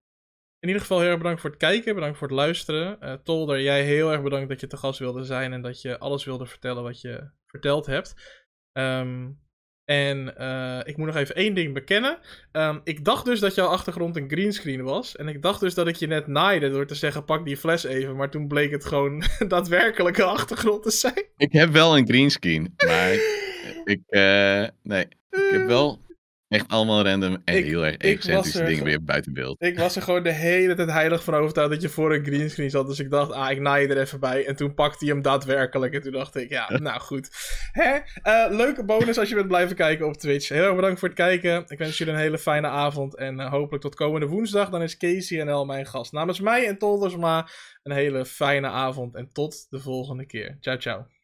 in ieder geval heel erg bedankt voor het kijken, bedankt voor het luisteren. Uh, Tolder, jij heel erg bedankt dat je te gast wilde zijn en dat je alles wilde vertellen wat je verteld hebt. Ehm, en eh, ik moet nog even één ding bekennen. Ehm, ik dacht dus dat jouw achtergrond een greenscreen was. En ik dacht dus dat ik je net naaide door te zeggen: pak die fles even. Maar toen bleek het gewoon daadwerkelijke achtergrond te zijn. Ik heb wel een greenscreen, maar ik. Eh, nee. Ik heb wel Echt allemaal random en ik, heel erg excentrische dingen weer buiten beeld. Ik was er gewoon de hele tijd heilig van overtuigd dat je voor een greenscreen zat. Dus ik dacht, ah, ik naai er even bij. En toen pakte hij hem daadwerkelijk. En toen dacht ik, ja, nou goed. Hè? Eh, leuke bonus als je bent blijven kijken op Twitch. Heel erg bedankt voor het kijken. Ik wens jullie een hele fijne avond. En eh, hopelijk tot komende woensdag. Dan is Casey en El mijn gast. Namens mij en Toldersma een hele fijne avond. En tot de volgende keer. Ciao, ciao.